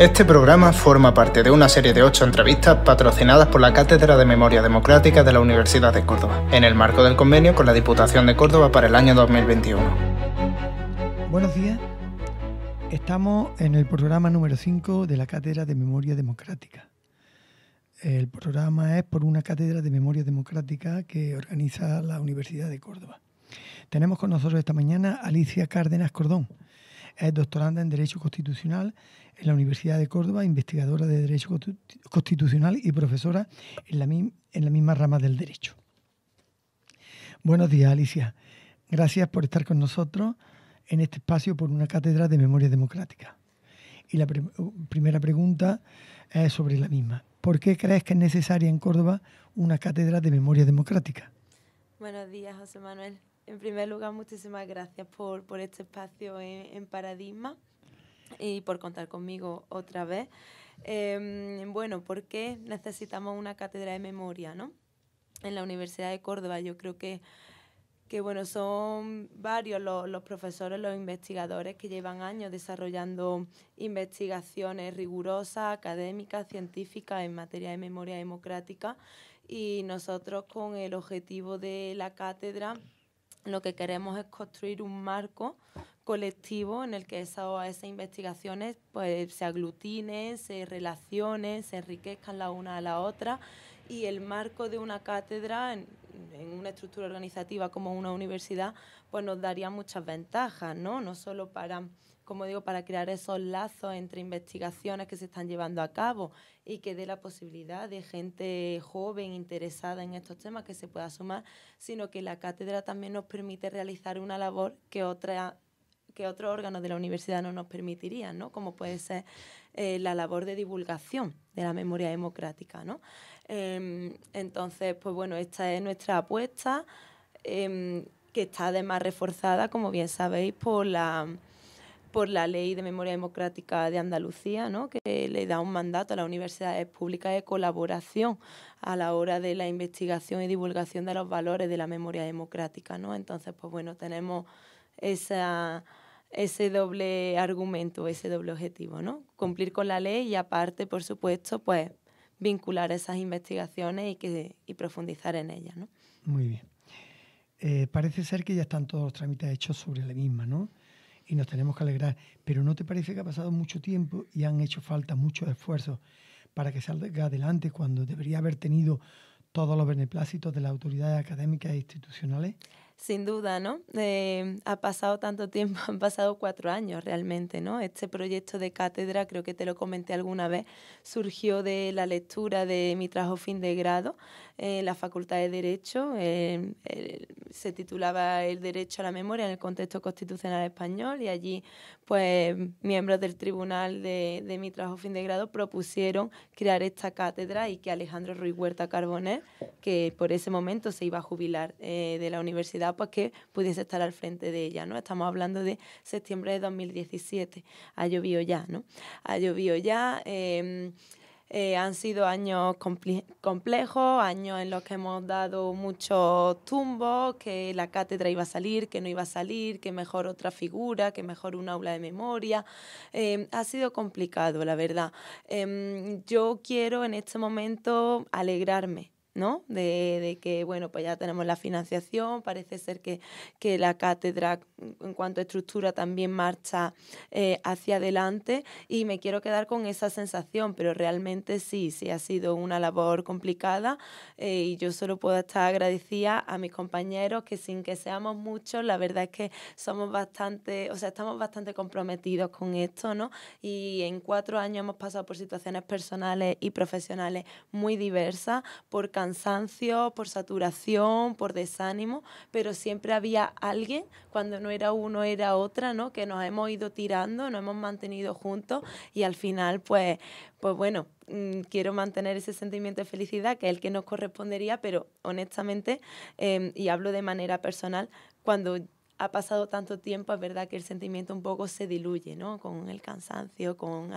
Este programa forma parte de una serie de ocho entrevistas patrocinadas por la Cátedra de Memoria Democrática de la Universidad de Córdoba, en el marco del convenio con la Diputación de Córdoba para el año 2021. Buenos días. Estamos en el programa número 5 de la Cátedra de Memoria Democrática. El programa es por una Cátedra de Memoria Democrática que organiza la Universidad de Córdoba. Tenemos con nosotros esta mañana Alicia Cárdenas Cordón es doctoranda en Derecho Constitucional en la Universidad de Córdoba, investigadora de Derecho Constitucional y profesora en la, en la misma rama del derecho. Buenos días, Alicia. Gracias por estar con nosotros en este espacio por una cátedra de memoria democrática. Y la uh, primera pregunta es sobre la misma. ¿Por qué crees que es necesaria en Córdoba una cátedra de memoria democrática? Buenos días, José Manuel. En primer lugar, muchísimas gracias por, este espacio en, Paradigma y por contar conmigo otra vez. Em, bueno, ¿por qué necesitamos una cátedra de memoria ¿no? en la Universidad de Córdoba? Yo creo que, que bueno, son varios los profesores, los investigadores que llevan años desarrollando investigaciones rigurosas, académicas, científicas en materia de memoria democrática y nosotros con el objetivo de la cátedra lo que queremos es construir un marco colectivo en el que o esas investigaciones pues, se aglutinen, se relacionen, se enriquezcan la una a la otra y el marco de una cátedra en, en, una estructura organizativa como una universidad pues nos daría muchas ventajas, ¿no? No solo para como digo, para crear esos lazos entre investigaciones que se están llevando a cabo y que dé la posibilidad de gente joven interesada en estos temas que se pueda sumar, sino que la cátedra también nos permite realizar una labor que otra que otros órganos de la universidad no nos permitirían, ¿no? Como puede ser eh, la labor de divulgación de la memoria democrática, em, entonces, pues bueno, esta es nuestra apuesta, em, que está además reforzada, como bien sabéis, por la por la Ley de Memoria Democrática de Andalucía, ¿no? que le da un mandato a las universidades públicas de colaboración a la hora de la investigación y divulgación de los valores de la memoria democrática. ¿no? Entonces, pues bueno, tenemos esa, ese doble argumento, ese doble objetivo, ¿no? Cumplir con la ley y aparte, por supuesto, pues vincular esas investigaciones y, que, y profundizar en ellas, ¿no? Muy bien. Eh, parece ser que ya están todos los trámites hechos sobre la misma, ¿no? y nos tenemos que alegrar. Pero ¿no te parece que ha pasado mucho tiempo y han hecho falta mucho esfuerzo para que salga adelante cuando debería haber tenido todos los beneplácitos de las autoridades académicas e institucionales? Sin duda, ¿no? Eh, ha pasado tanto tiempo, han pasado cuatro años realmente, ¿no? Este proyecto de cátedra, creo que te lo comenté alguna vez, surgió de la lectura de mi trabajo fin de grado, la Facultad de Derecho. se titulaba El Derecho a la Memoria en el contexto constitucional español y allí, pues, miembros del tribunal de, de mi trabajo fin de grado propusieron crear esta cátedra y que Alejandro Ruiz Huerta Carboné que por ese momento se iba a jubilar eh, de la universidad, pues que pudiese estar al frente de ella, ¿no? Estamos hablando de septiembre de 2017. Ha llovido ya, ¿no? Ha llovido ya. Em, eh, han sido años complejos, años en los que hemos dado mucho tumbos, que la cátedra iba a salir, que no iba a salir, que mejor otra figura, que mejor un aula de memoria. Em, ha sido complicado, la verdad. Em, yo quiero en este momento alegrarme ¿no? De, que, bueno, pues ya tenemos la financiación, parece ser que, la cátedra en cuanto a estructura también marcha eh, hacia adelante y me quiero quedar con esa sensación, pero realmente sí, sí ha sido una labor complicada eh, y yo solo puedo estar agradecida a mis compañeros que sin que seamos muchos, la verdad es que somos bastante, o sea, estamos bastante comprometidos con esto, ¿no? Y en cuatro años hemos pasado por situaciones personales y profesionales muy diversas, cansancio, por saturación, por desánimo, pero siempre había alguien, cuando no era uno era otra, ¿no? Que nos hemos ido tirando, nos hemos mantenido juntos y al final, pues, pues bueno, mm, quiero mantener ese sentimiento de felicidad que es el que nos correspondería, pero honestamente, em, y hablo de manera personal, cuando ha pasado tanto tiempo, es verdad que el sentimiento un poco se diluye, ¿no? Con el cansancio, con,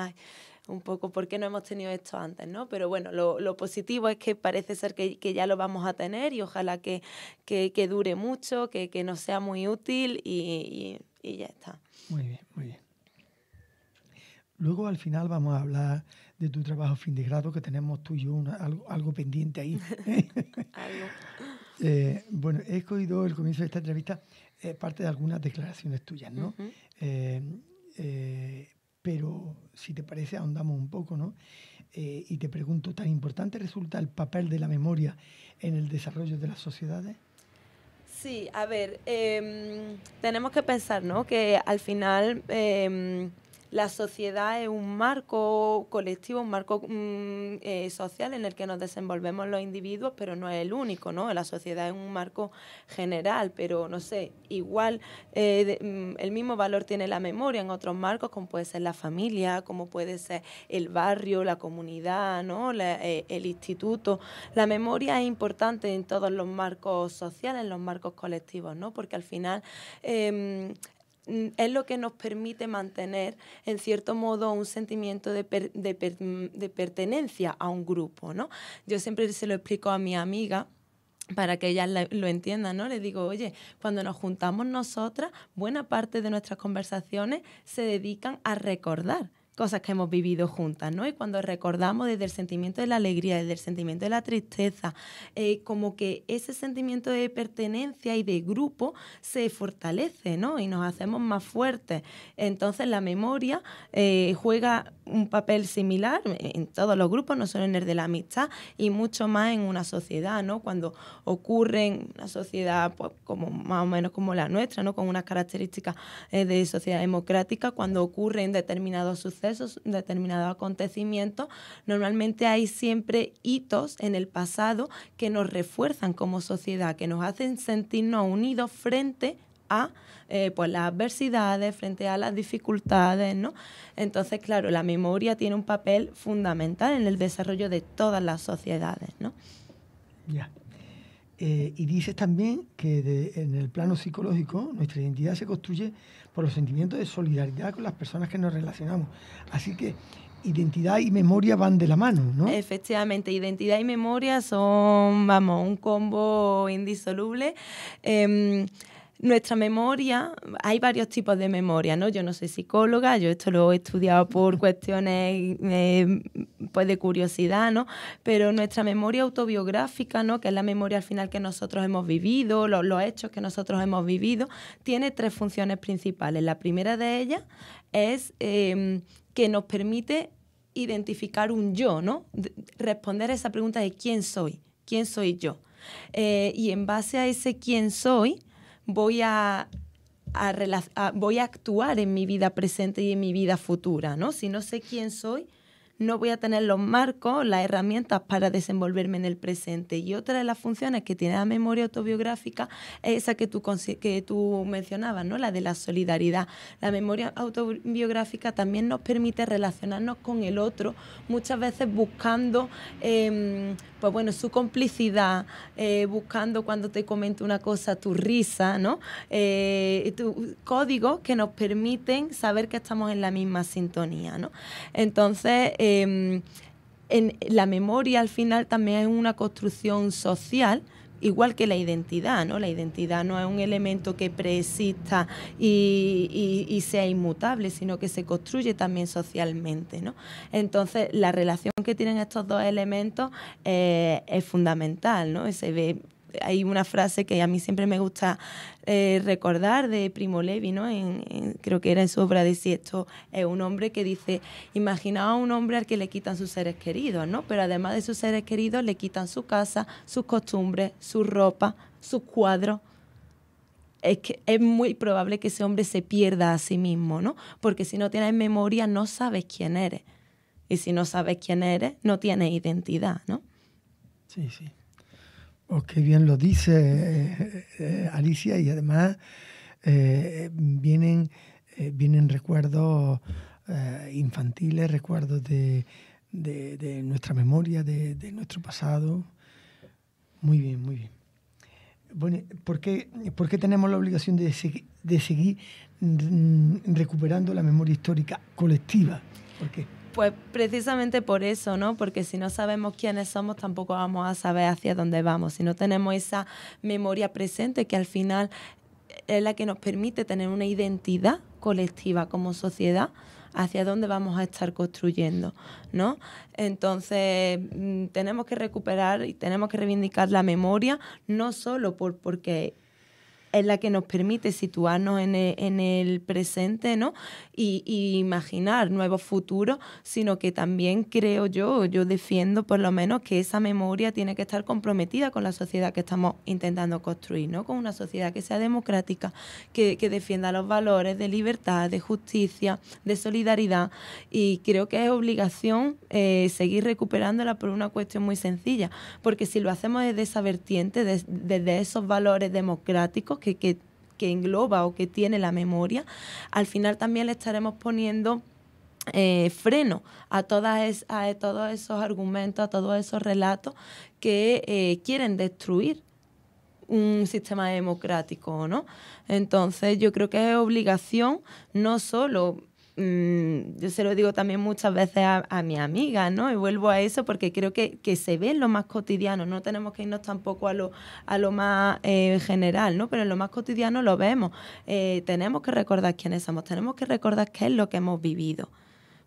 un poco porque no hemos tenido esto antes, ¿no? Pero bueno, lo, positivo es que parece ser que, ya lo vamos a tener y ojalá que, dure mucho, que, nos sea muy útil y, ya está. Muy bien, muy bien. Luego al final vamos a hablar de tu trabajo fin de grado, que tenemos tú y yo algo, pendiente ahí. Eh, bueno, he escogido el comienzo de esta entrevista eh, parte de algunas declaraciones tuyas, ¿no? pero si te parece ahondamos un poco, ¿no? Eh, y te pregunto, ¿tan importante resulta el papel de la memoria en el desarrollo de las sociedades? Sí, a ver, em, tenemos que pensar, ¿no? Que al final em, la sociedad es un marco colectivo, un marco mm, eh, social en el que nos desenvolvemos los individuos, pero no es el único, ¿no? La sociedad es un marco general, pero no sé, igual eh, mm, el mismo valor tiene la memoria en otros marcos, como puede ser la familia, como puede ser el barrio, la comunidad, eh, el instituto. La memoria es importante en todos los marcos sociales, en los marcos colectivos, ¿no? Porque al final em, es lo que nos permite mantener, en cierto modo, un sentimiento de, de, de pertenencia a un grupo, ¿no? Yo siempre se lo explico a mi amiga, para que ella lo entienda, ¿no? Le digo, oye, cuando nos juntamos nosotras, buena parte de nuestras conversaciones se dedican a recordar cosas que hemos vivido juntas, ¿no? Y cuando recordamos desde el sentimiento de la alegría, desde el sentimiento de la tristeza, eh, como que ese sentimiento de pertenencia y de grupo se fortalece, ¿no? Y nos hacemos más fuertes. Entonces la memoria eh, juega un papel similar en todos los grupos, no solo en el de la amistad, y mucho más en una sociedad, ¿no? Cuando ocurre en una sociedad pues, como más o menos como la nuestra, ¿no? Con unas características eh, de sociedad democrática, cuando ocurren determinados sucesos esos determinados acontecimientos, normalmente hay siempre hitos en el pasado que nos refuerzan como sociedad, que nos hacen sentirnos unidos frente a eh, pues las adversidades, frente a las dificultades, ¿no? Entonces, claro, la memoria tiene un papel fundamental en el desarrollo de todas las sociedades, ¿no? Ya. Eh, y dices también que en el plano psicológico nuestra identidad se construye por los sentimientos de solidaridad con las personas que nos relacionamos. Así que identidad y memoria van de la mano, ¿no? Efectivamente, identidad y memoria son, vamos, un combo indisoluble. Em, nuestra memoria, hay varios tipos de memoria, ¿no? Yo no soy psicóloga, yo esto lo he estudiado por cuestiones eh, pues, de curiosidad, ¿no? Pero nuestra memoria autobiográfica, ¿no? Que es la memoria al final que nosotros hemos vivido, los, hechos que nosotros hemos vivido, tiene tres funciones principales. La primera de ellas es em, que nos permite identificar un yo, ¿no? Responder a esa pregunta de quién soy, quién soy yo. Eh, y en base a ese quién soy, voy a, voy a actuar en mi vida presente y en mi vida futura, ¿no? Si no sé quién soy, no voy a tener los marcos, las herramientas para desenvolverme en el presente. Y otra de las funciones que tiene la memoria autobiográfica es esa que tú, que tú mencionabas, ¿no? la de la solidaridad. La memoria autobiográfica también nos permite relacionarnos con el otro, muchas veces buscando em, pues bueno, su complicidad, eh, buscando cuando te comento una cosa tu risa, ¿no? Eh, tu, códigos que nos permiten saber que estamos en la misma sintonía. Entonces, eh, Em, en la memoria al final también es una construcción social igual que la identidad, ¿no? La identidad no es un elemento que preexista y, sea inmutable, sino que se construye también socialmente, Entonces, la relación que tienen estos dos elementos eh, es fundamental, ¿no? se ve hay una frase que a mí siempre me gusta eh, recordar de Primo Levi, ¿no? En, creo que era en su obra de si esto es un hombre que dice, imaginaos a un hombre al que le quitan sus seres queridos, ¿no? Pero además de sus seres queridos le quitan su casa, sus costumbres, su ropa, sus cuadros es que es muy probable que ese hombre se pierda a sí mismo, ¿no? Porque si no tienes memoria, no sabes quién eres. Y si no sabes quién eres, no tienes identidad, ¿no? Sí, sí qué bien lo dice eh, eh, Alicia y además eh, vienen, vienen recuerdos infantiles, recuerdos de, nuestra memoria, de, nuestro pasado. Muy bien, muy bien. Bueno, ¿por qué, tenemos la obligación de, de seguir mm, recuperando la memoria histórica colectiva? ¿Por qué? Pues precisamente por eso, ¿no? Porque si no sabemos quiénes somos, tampoco vamos a saber hacia dónde vamos. Si no tenemos esa memoria presente, que al final es la que nos permite tener una identidad colectiva como sociedad, hacia dónde vamos a estar construyendo, ¿no? Entonces, mm, tenemos que recuperar y tenemos que reivindicar la memoria, no solo por, porque es la que nos permite situarnos en e, el, presente, ¿no? Y, imaginar nuevos futuros, sino que también creo yo, yo defiendo por lo menos que esa memoria tiene que estar comprometida con la sociedad que estamos intentando construir, ¿no? Con una sociedad que sea democrática, que, defienda los valores de libertad, de justicia, de solidaridad. Y creo que es obligación eh, seguir recuperándola por una cuestión muy sencilla, porque si lo hacemos desde esa vertiente, desde esos valores democráticos, que, engloba o que tiene la memoria, al final también le estaremos poniendo eh, freno a, todas todos esos argumentos, a todos esos relatos que eh, quieren destruir un sistema democrático, ¿no? Entonces yo creo que es obligación no solo Mm, yo se lo digo también muchas veces a, a mi amiga, ¿no? Y vuelvo a eso porque creo que, que, se ve en lo más cotidiano, no tenemos que irnos tampoco a lo, a lo más eh, general, ¿no? Pero en lo más cotidiano lo vemos. Eh, tenemos que recordar quiénes somos, tenemos que recordar qué es lo que hemos vivido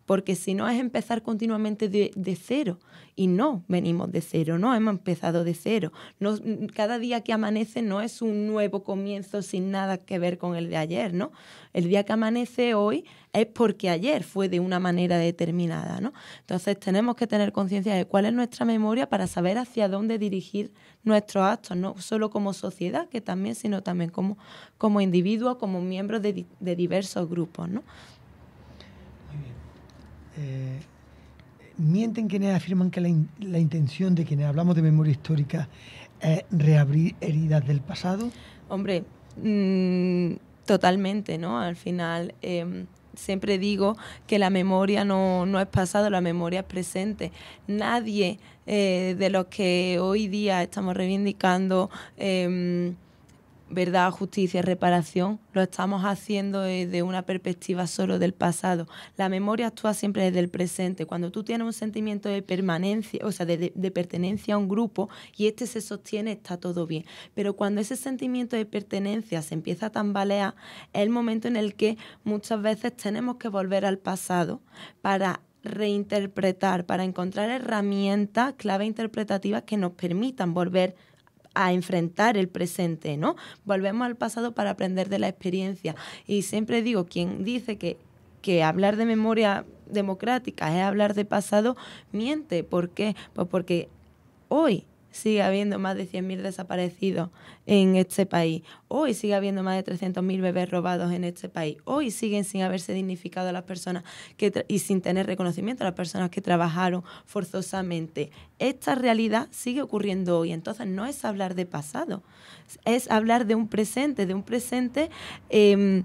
porque si no es empezar continuamente de, cero. Y no venimos de cero, no hemos empezado de cero. No, cada día que amanece no es un nuevo comienzo sin nada que ver con el de ayer, ¿no? El día que amanece hoy es porque ayer fue de una manera determinada, ¿no? Entonces tenemos que tener conciencia de cuál es nuestra memoria para saber hacia dónde dirigir nuestros actos, no solo como sociedad, que también, sino también como, como individuo, como miembros de, de diversos grupos, ¿no? Eh, mienten quienes afirman que la, intención de quienes hablamos de memoria histórica es reabrir heridas del pasado? Hombre, mm, totalmente, ¿no? Al final... Em, siempre digo que la memoria no, es pasado, la memoria es presente. Nadie eh, de los que hoy día estamos reivindicando em, verdad, justicia, reparación, lo estamos haciendo desde eh, una perspectiva solo del pasado. La memoria actúa siempre desde el presente. Cuando tú tienes un sentimiento de permanencia, o sea, de, pertenencia a un grupo y este se sostiene, está todo bien. Pero cuando ese sentimiento de pertenencia se empieza a tambalear, es el momento en el que muchas veces tenemos que volver al pasado para reinterpretar, para encontrar herramientas clave interpretativas que nos permitan volver a enfrentar el presente, ¿no? Volvemos al pasado para aprender de la experiencia. Y siempre digo, quien dice que, que hablar de memoria democrática es hablar de pasado, miente. ¿Por qué? Pues porque hoy sigue habiendo más de 100.000 desaparecidos en este país. Hoy sigue habiendo más de 300.000 bebés robados en este país. Hoy siguen sin haberse dignificado a las personas que y sin tener reconocimiento a las personas que trabajaron forzosamente. Esta realidad sigue ocurriendo hoy. Entonces no es hablar de pasado, es hablar de un presente, de un presente... Em,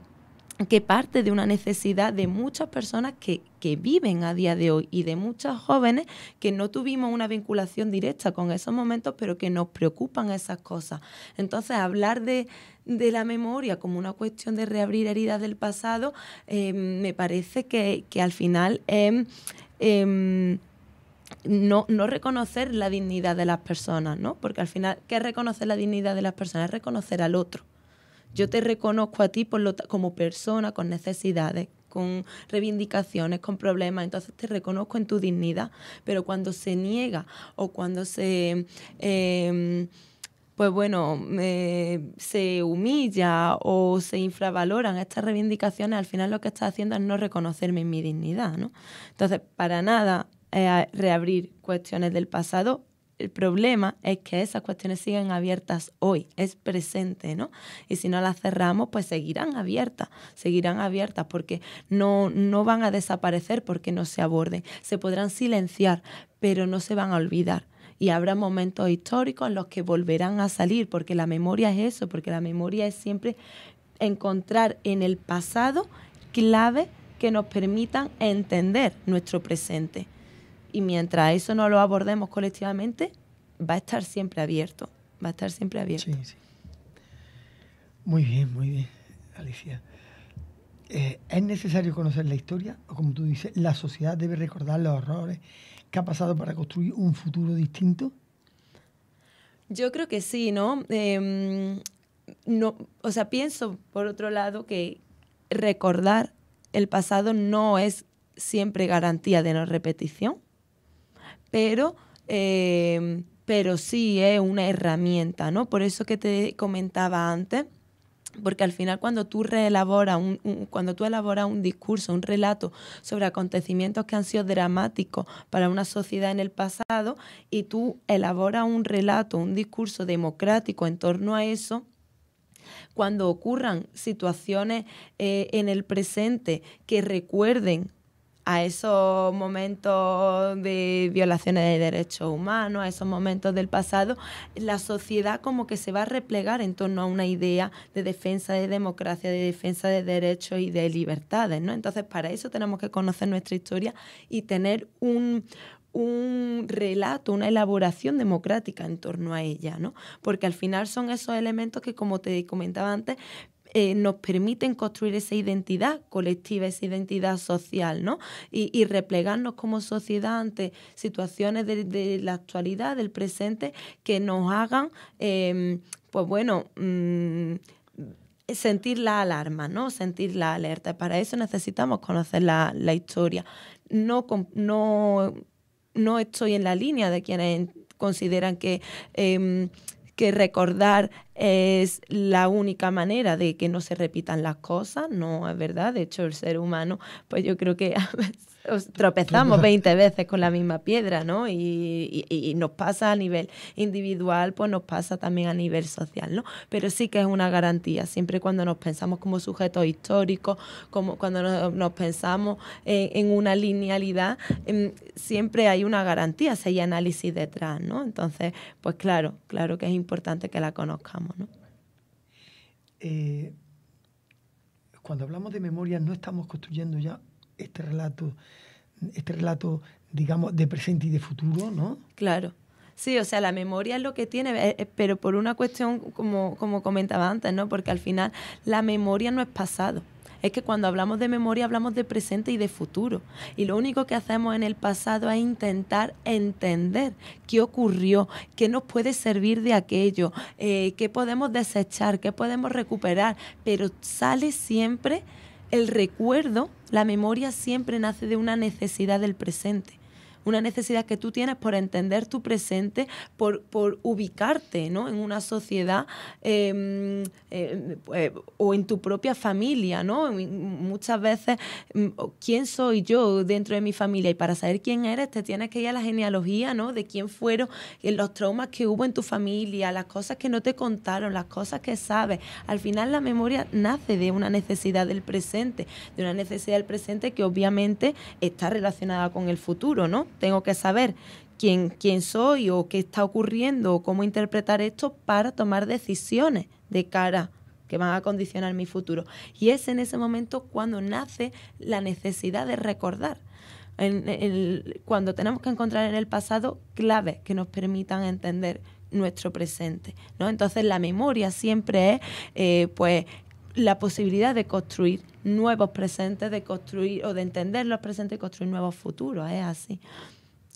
que parte de una necesidad de muchas personas que, viven a día de hoy y de muchas jóvenes que no tuvimos una vinculación directa con esos momentos, pero que nos preocupan esas cosas. Entonces, hablar de, la memoria como una cuestión de reabrir heridas del pasado, eh, me parece que, que al final es em, no, no, reconocer la dignidad de las personas, ¿no? Porque al final, ¿qué es reconocer la dignidad de las personas? Es reconocer al otro. Yo te reconozco a ti por como persona con necesidades con reivindicaciones, con problemas, entonces te reconozco en tu dignidad, pero cuando se niega o cuando se, em, pues bueno, se humilla o se infravaloran estas reivindicaciones, al final lo que está haciendo es no reconocerme en mi dignidad, Entonces, para nada es eh, reabrir cuestiones del pasado el problema es que esas cuestiones siguen abiertas hoy, es presente, ¿no? Y si no las cerramos, pues seguirán abiertas, seguirán abiertas porque no, no van a desaparecer porque no se aborden. Se podrán silenciar, pero no se van a olvidar y habrá momentos históricos en los que volverán a salir, porque la memoria es eso, porque la memoria es siempre encontrar en el pasado claves que nos permitan entender nuestro presente. Y mientras eso no lo abordemos colectivamente, va a estar siempre abierto. Va a estar siempre abierto. Sí, sí. Muy bien, muy bien, Alicia. Eh, ¿Es necesario conocer la historia? O como tú dices, ¿la sociedad debe recordar los horrores que ha pasado para construir un futuro distinto? Yo creo que sí, ¿no? Em, no o sea, pienso, por otro lado, que recordar el pasado no es siempre garantía de no repetición pero, em, pero sí es una herramienta, ¿no? Por eso que te comentaba antes, porque al final cuando tú reelaboras un, cuando tú elaboras un discurso, un relato sobre acontecimientos que han sido dramáticos para una sociedad en el pasado y tú elaboras un relato, un discurso democrático en torno a eso, cuando ocurran situaciones eh, en el presente que recuerden a esos momentos de violaciones de derechos humanos, a esos momentos del pasado, la sociedad como que se va a replegar en torno a una idea de defensa de democracia, de defensa de derechos y de libertades, ¿no? Entonces, para eso tenemos que conocer nuestra historia y tener un, un relato, una elaboración democrática en torno a ella, ¿no? Porque al final son esos elementos que, como te comentaba antes, eh, nos permiten construir esa identidad colectiva, esa identidad social, ¿no? Y, replegarnos como sociedad ante situaciones de, la actualidad, del presente, que nos hagan, em, pues bueno, mm, sentir la alarma, ¿no? Sentir la alerta. Para eso necesitamos conocer la, historia. No, no, no estoy en la línea de quienes consideran que... Em, que recordar es la única manera de que no se repitan las cosas, no es verdad. De hecho, el ser humano, pues yo creo que tropezamos 20 veces con la misma piedra, ¿no? Y, nos pasa a nivel individual, pues nos pasa también a nivel social, ¿no? Pero sí que es una garantía, siempre cuando nos pensamos como sujetos históricos, como cuando nos, pensamos en, una linealidad, em, siempre hay una garantía, si hay análisis detrás, ¿no? Entonces, pues claro, claro que es importante que la conozcamos. Eh, cuando hablamos de memoria no estamos construyendo ya este relato, este relato, digamos, de presente y de futuro, ¿no? Claro. Sí, o sea, la memoria es lo que tiene, eh, eh, pero por una cuestión como, como comentaba antes, ¿no? Porque al final la memoria no es pasado es que cuando hablamos de memoria hablamos de presente y de futuro. Y lo único que hacemos en el pasado es intentar entender qué ocurrió, qué nos puede servir de aquello, eh, qué podemos desechar, qué podemos recuperar, pero sale siempre el recuerdo, la memoria siempre nace de una necesidad del presente una necesidad que tú tienes por entender tu presente, por, ubicarte ¿no? en una sociedad em, eh, eh, o en tu propia familia. ¿no? Muchas veces, mm, ¿quién soy yo dentro de mi familia? Y para saber quién eres, te tienes que ir a la genealogía ¿no? de quién fueron eh, los traumas que hubo en tu familia, las cosas que no te contaron, las cosas que sabes. Al final la memoria nace de una necesidad del presente, de una necesidad del presente que obviamente está relacionada con el futuro, ¿no? tengo que saber quién, quién soy o qué está ocurriendo o cómo interpretar esto para tomar decisiones de cara que van a condicionar mi futuro. Y es en ese momento cuando nace la necesidad de recordar. cuando tenemos que encontrar en el pasado claves que nos permitan entender nuestro presente. ¿no? Entonces la memoria siempre es eh, pues la posibilidad de construir nuevos presentes, de construir o de entender los presentes y construir nuevos futuros. Es ¿eh? así.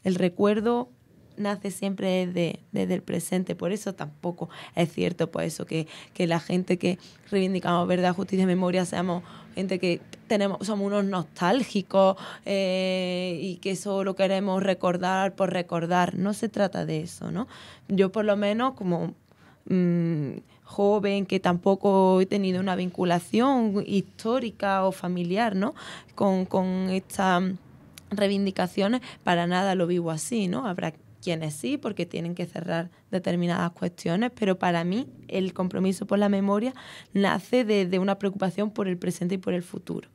El recuerdo nace siempre desde, el presente, por eso tampoco es cierto por eso que, la gente que reivindicamos verdad, justicia y memoria seamos gente que tenemos, somos unos nostálgicos eh, y que solo queremos recordar por recordar. No se trata de eso, ¿no? Yo por lo menos como... Mm, joven que tampoco he tenido una vinculación histórica o familiar, ¿no? Con, estas reivindicaciones, para nada lo vivo así, ¿no? Habrá quienes sí, porque tienen que cerrar determinadas cuestiones, pero para mí el compromiso por la memoria nace de, una preocupación por el presente y por el futuro.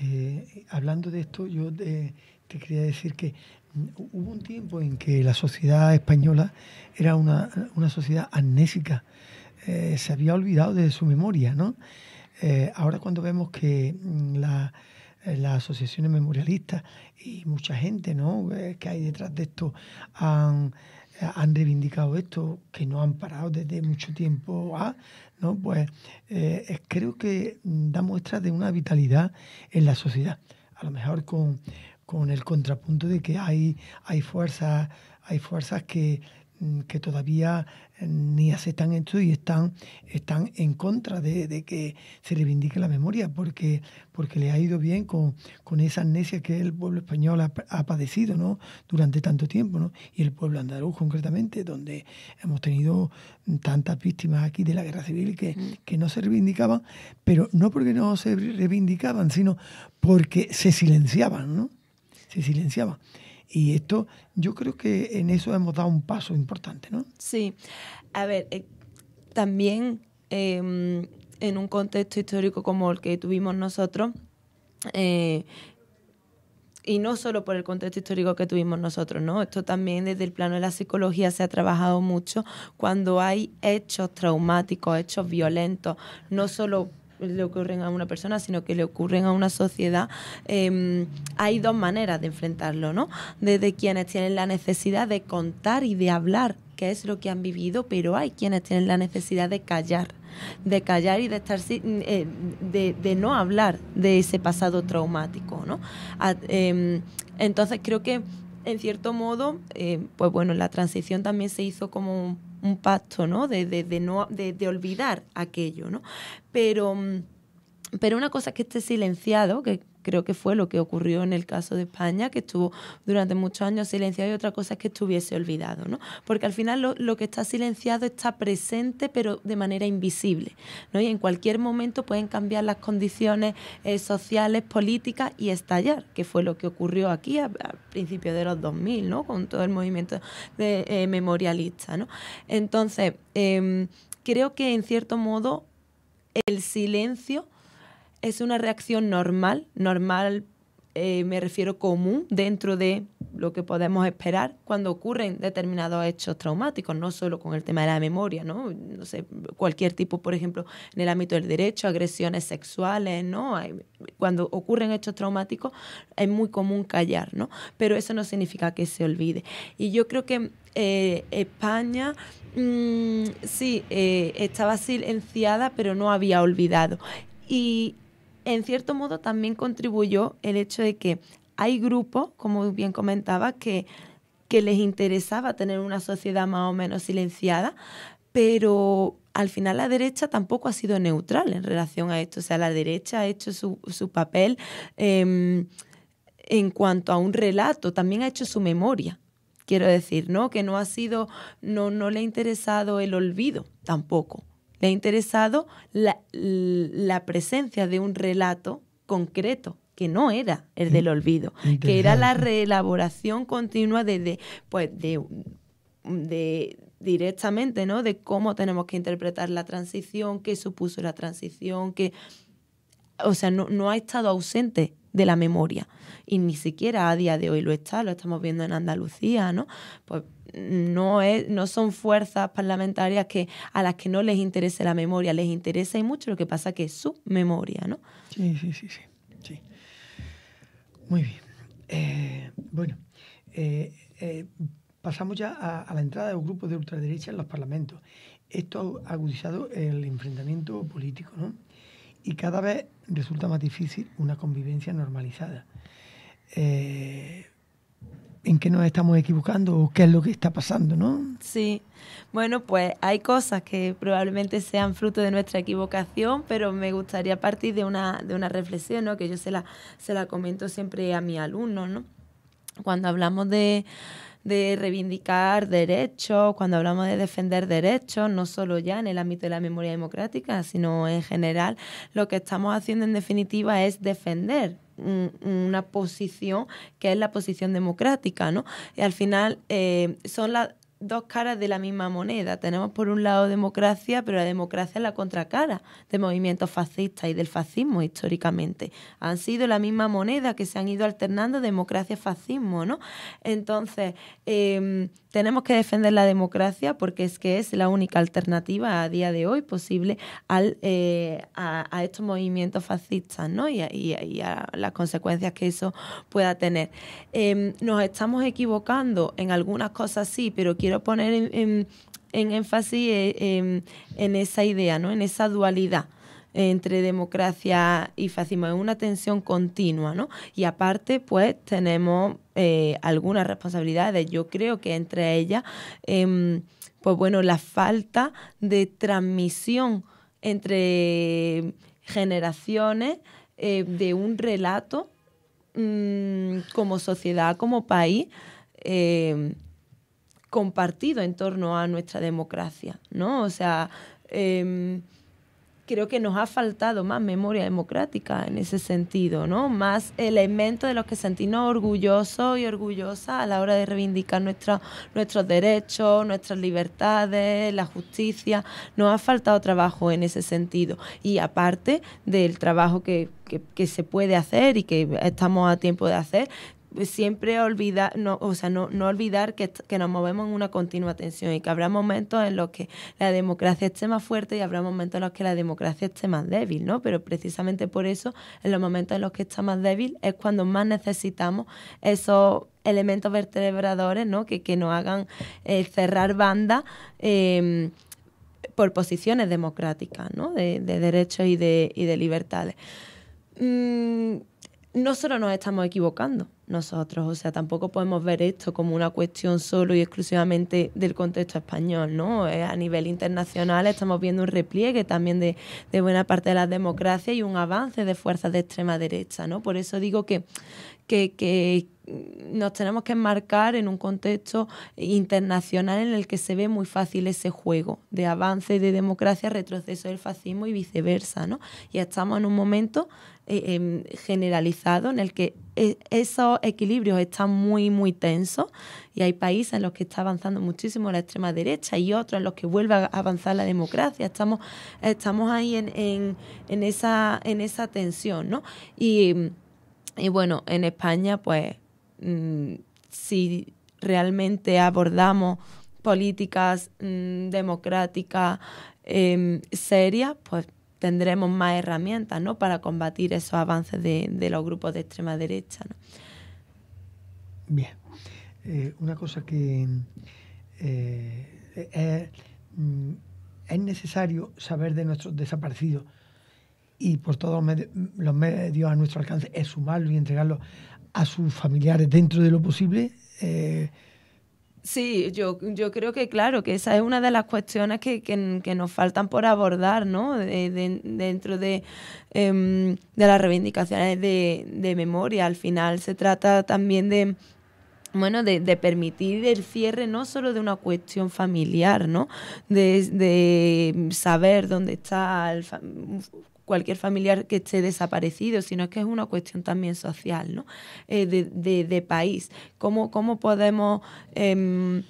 Eh, hablando de esto, yo te quería decir que hubo un tiempo en que la sociedad española era una, una sociedad amnésica eh, se había olvidado de su memoria, ¿no? Eh, ahora cuando vemos que mm, eh, las asociaciones memorialistas y mucha gente ¿no? que hay detrás de esto han, reivindicado esto, que no han parado desde mucho tiempo ¿no? pues creo que mm, da muestra de una vitalidad en la sociedad. A lo mejor con, el contrapunto de que hay, hay fuerzas, hay fuerzas que, mm, que todavía ni aceptan esto y están, están en contra de, que se reivindique la memoria, porque, porque le ha ido bien con, con, esa amnesia que el pueblo español ha, padecido ¿no? durante tanto tiempo, ¿no? y el pueblo andaluz concretamente, donde hemos tenido tantas víctimas aquí de la guerra civil que, mm. que no se reivindicaban, pero no porque no se reivindicaban, sino porque se silenciaban, ¿no? se silenciaban. Y esto, yo creo que en eso hemos dado un paso importante, ¿no? Sí. A ver, eh, también em, en un contexto histórico como el que tuvimos nosotros, eh, y no solo por el contexto histórico que tuvimos nosotros, ¿no? Esto también desde el plano de la psicología se ha trabajado mucho cuando hay hechos traumáticos, hechos violentos, no solo le ocurren a una persona, sino que le ocurren a una sociedad, em, hay dos maneras de enfrentarlo, ¿no? Desde quienes tienen la necesidad de contar y de hablar, qué es lo que han vivido, pero hay quienes tienen la necesidad de callar, de callar y de estar mm, eh, de, no hablar de ese pasado traumático, ¿no? Em, entonces creo que en cierto modo, eh, pues bueno, la transición también se hizo como un un pacto, ¿no? De, de, no de, olvidar aquello, ¿no? Pero, mm, pero una cosa es que esté silenciado, que creo que fue lo que ocurrió en el caso de España, que estuvo durante muchos años silenciado y otra cosa es que estuviese olvidado, Porque al final lo, que está silenciado está presente, pero de manera invisible, Y en cualquier momento pueden cambiar las condiciones eh, sociales, políticas y estallar, que fue lo que ocurrió aquí a, principios de los 2000, ¿no? Con todo el movimiento de, eh, memorialista, Entonces, em, creo que en cierto modo el silencio es una reacción normal, normal eh, me refiero común dentro de lo que podemos esperar cuando ocurren determinados hechos traumáticos, no solo con el tema de la memoria, ¿no? No sé, cualquier tipo, por ejemplo, en el ámbito del derecho, agresiones sexuales, ¿no? Cuando ocurren hechos traumáticos es muy común callar, ¿no? Pero eso no significa que se olvide. Y yo creo que eh, España mm, sí eh, estaba silenciada, pero no había olvidado. Y en cierto modo también contribuyó el hecho de que hay grupos, como bien comentaba, que, que les interesaba tener una sociedad más o menos silenciada, pero al final la derecha tampoco ha sido neutral en relación a esto. O sea, la derecha ha hecho su, su papel em, en cuanto a un relato, también ha hecho su memoria. Quiero decir, ¿no? Que no ha sido, no, no le ha interesado el olvido tampoco. Le ha interesado la, presencia de un relato concreto que no era el del mm. olvido, que era la reelaboración continua de, pues de, directamente, ¿no? De cómo tenemos que interpretar la transición, qué supuso la transición, que o sea, no, no ha estado ausente de la memoria y ni siquiera a día de hoy lo está, lo estamos viendo en Andalucía, ¿no? Pues no, es, no son fuerzas parlamentarias que, a las que no les interese la memoria, les interesa y mucho lo que pasa que es su memoria, ¿no? Sí, sí, sí, sí. Muy bien. Eh, bueno, eh, eh, pasamos ya a, la entrada de los grupos de ultraderecha en los parlamentos. Esto ha agudizado el enfrentamiento político, ¿no? Y cada vez resulta más difícil una convivencia normalizada en qué nos estamos equivocando o qué es lo que está pasando, ¿no? Sí. Bueno, pues hay cosas que probablemente sean fruto de nuestra equivocación, pero me gustaría partir de una, de una reflexión, ¿no? Que yo se la, se la comento siempre a mis alumnos, ¿no? Cuando hablamos de, de reivindicar derechos, cuando hablamos de defender derechos, no solo ya en el ámbito de la memoria democrática, sino en general, lo que estamos haciendo en definitiva es defender una posición que es la posición democrática, ¿no? Y al final eh, son la, dos caras de la misma moneda. Tenemos por un lado democracia, pero la democracia es la contracara de movimientos fascistas y del fascismo históricamente. Han sido la misma moneda que se han ido alternando democracia-fascismo, ¿no? Entonces, em, tenemos que defender la democracia porque es que es la única alternativa a día de hoy posible eh, a, estos movimientos fascistas, ¿no? Y a, las consecuencias que eso pueda tener. Em, nos estamos equivocando en algunas cosas sí, pero quiero poner en, énfasis eh, em, en, esa idea, ¿no? en esa dualidad entre democracia y fascismo. Es una tensión continua, ¿no? Y aparte, pues, tenemos eh, algunas responsabilidades. Yo creo que entre ellas, em, pues bueno, la falta de transmisión entre generaciones eh, de un relato mm, como sociedad, como país, em, compartido en torno a nuestra democracia, ¿no? O sea, em, creo que nos ha faltado más memoria democrática en ese sentido, ¿no? Más elementos de los que sentimos orgullosos y orgullosas a la hora de reivindicar nuestros derechos, nuestras libertades, la justicia. Nos ha faltado trabajo en ese sentido. Y aparte del trabajo que se puede hacer y que estamos a tiempo de hacer, siempre olvidar, no, o sea, no, olvidar que, nos movemos en una continua tensión y que habrá momentos en los que la democracia esté más fuerte y habrá momentos en los que la democracia esté más débil, ¿no? Pero precisamente por eso, en los momentos en los que está más débil es cuando más necesitamos esos elementos vertebradores, ¿no? Que, que nos hagan eh, cerrar bandas. Em, por posiciones democráticas, ¿no? de, derechos y de, libertades. Mm, nosotros nos estamos equivocando, nosotros. O sea, tampoco podemos ver esto como una cuestión solo y exclusivamente del contexto español, ¿no? Eh, a nivel internacional estamos viendo un repliegue también de, de buena parte de la democracia y un avance de fuerzas de extrema derecha, ¿no? Por eso digo que, que, nos tenemos que enmarcar en un contexto internacional en el que se ve muy fácil ese juego de avance de democracia, retroceso del fascismo y viceversa. ¿no? Y estamos en un momento eh, em, generalizado en el que e, esos equilibrios están muy, muy tensos y hay países en los que está avanzando muchísimo la extrema derecha y otros en los que vuelve a avanzar la democracia. Estamos, estamos ahí en, esa, en esa tensión. ¿no? Y y bueno, en España, pues, mm, si realmente abordamos políticas mm, democráticas em, serias, pues tendremos más herramientas para combatir esos avances de, los grupos de extrema derecha. Bien. Eh, una cosa que eh, mm, es necesario saber de nuestros desaparecidos y por todos los, medios a nuestro alcance es sumarlo y entregarlo a sus familiares dentro de lo posible. Eh. Sí, yo, yo creo que claro, que esa es una de las cuestiones que, nos faltan por abordar, ¿no? De, dentro em, de, las reivindicaciones de, memoria. Al final se trata también de bueno, de, permitir el cierre no solo de una cuestión familiar, ¿no? De, saber dónde está el cualquier familiar que esté desaparecido, sino que es una cuestión también social, ¿no? Eh, de, país. ¿Cómo, cómo podemos em,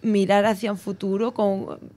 mirar hacia un futuro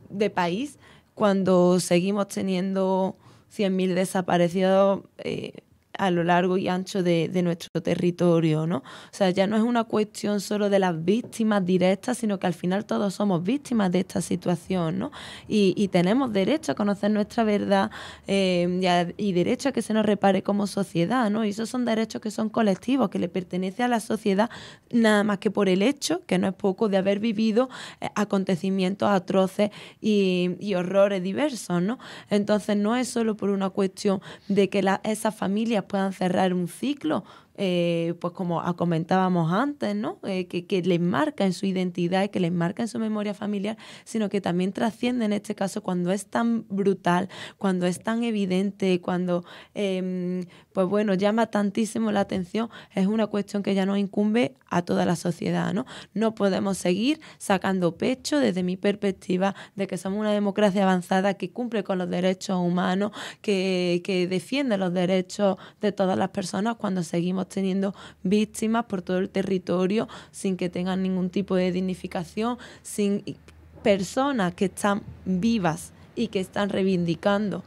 de país cuando seguimos teniendo 100.000 desaparecidos? Eh, a lo largo y ancho de, nuestro territorio, ¿no? O sea, ya no es una cuestión solo de las víctimas directas, sino que al final todos somos víctimas de esta situación, ¿no? Y, tenemos derecho a conocer nuestra verdad eh, y, derecho a que se nos repare como sociedad, ¿no? Y esos son derechos que son colectivos, que le pertenece a la sociedad nada más que por el hecho, que no es poco, de haber vivido eh, acontecimientos atroces y, horrores diversos, ¿no? Entonces no es solo por una cuestión de que la, esas familias puedan cerrar un ciclo, eh, pues como comentábamos antes, ¿no? Eh, que, les marca en su identidad, y que les marca en su memoria familiar, sino que también trasciende en este caso cuando es tan brutal, cuando es tan evidente, cuando em, pues bueno, llama tantísimo la atención, es una cuestión que ya nos incumbe a toda la sociedad, ¿no? No podemos seguir sacando pecho desde mi perspectiva de que somos una democracia avanzada que cumple con los derechos humanos, que, que defiende los derechos de todas las personas cuando seguimos teniendo víctimas por todo el territorio sin que tengan ningún tipo de dignificación, sin personas que están vivas y que están reivindicando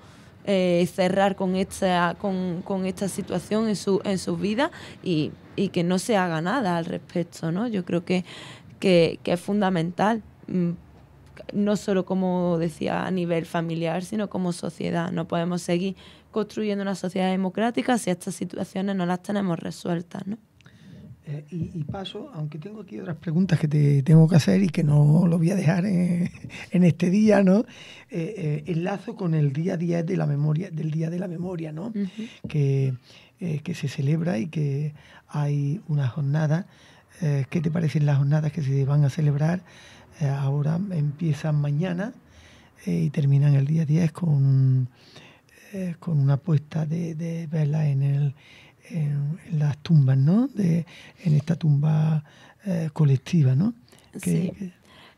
eh, cerrar con esta, con, esta situación en su, en su vida y, que no se haga nada al respecto, ¿no? Yo creo que, que, que es fundamental mm, no solo como decía a nivel familiar, sino como sociedad. No podemos seguir construyendo una sociedad democrática si estas situaciones no las tenemos resueltas. ¿no? Eh, y, paso, aunque tengo aquí otras preguntas que te tengo que hacer y que no lo voy a dejar en, este día, ¿no? Eh, eh, enlazo con el día 10 de la memoria, del Día de la Memoria, ¿no? que, se celebra y que hay una jornada. ¿Qué te parecen las jornadas que se van a celebrar? ahora empiezan mañana y terminan el día 10 con, con una puesta de, de vela en el en, las tumbas, ¿no? De, en esta tumba eh, colectiva, ¿no? sí.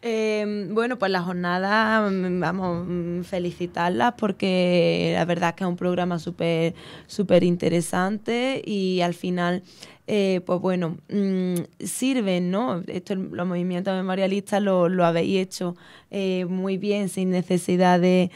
Em, bueno, pues la jornada, mm, vamos, a mm, felicitarlas porque la verdad que es un programa súper súper interesante y al final eh, pues bueno, mm, sirven, ¿no? Esto, los movimientos memorialistas lo, habéis hecho eh, muy bien, sin necesidad de,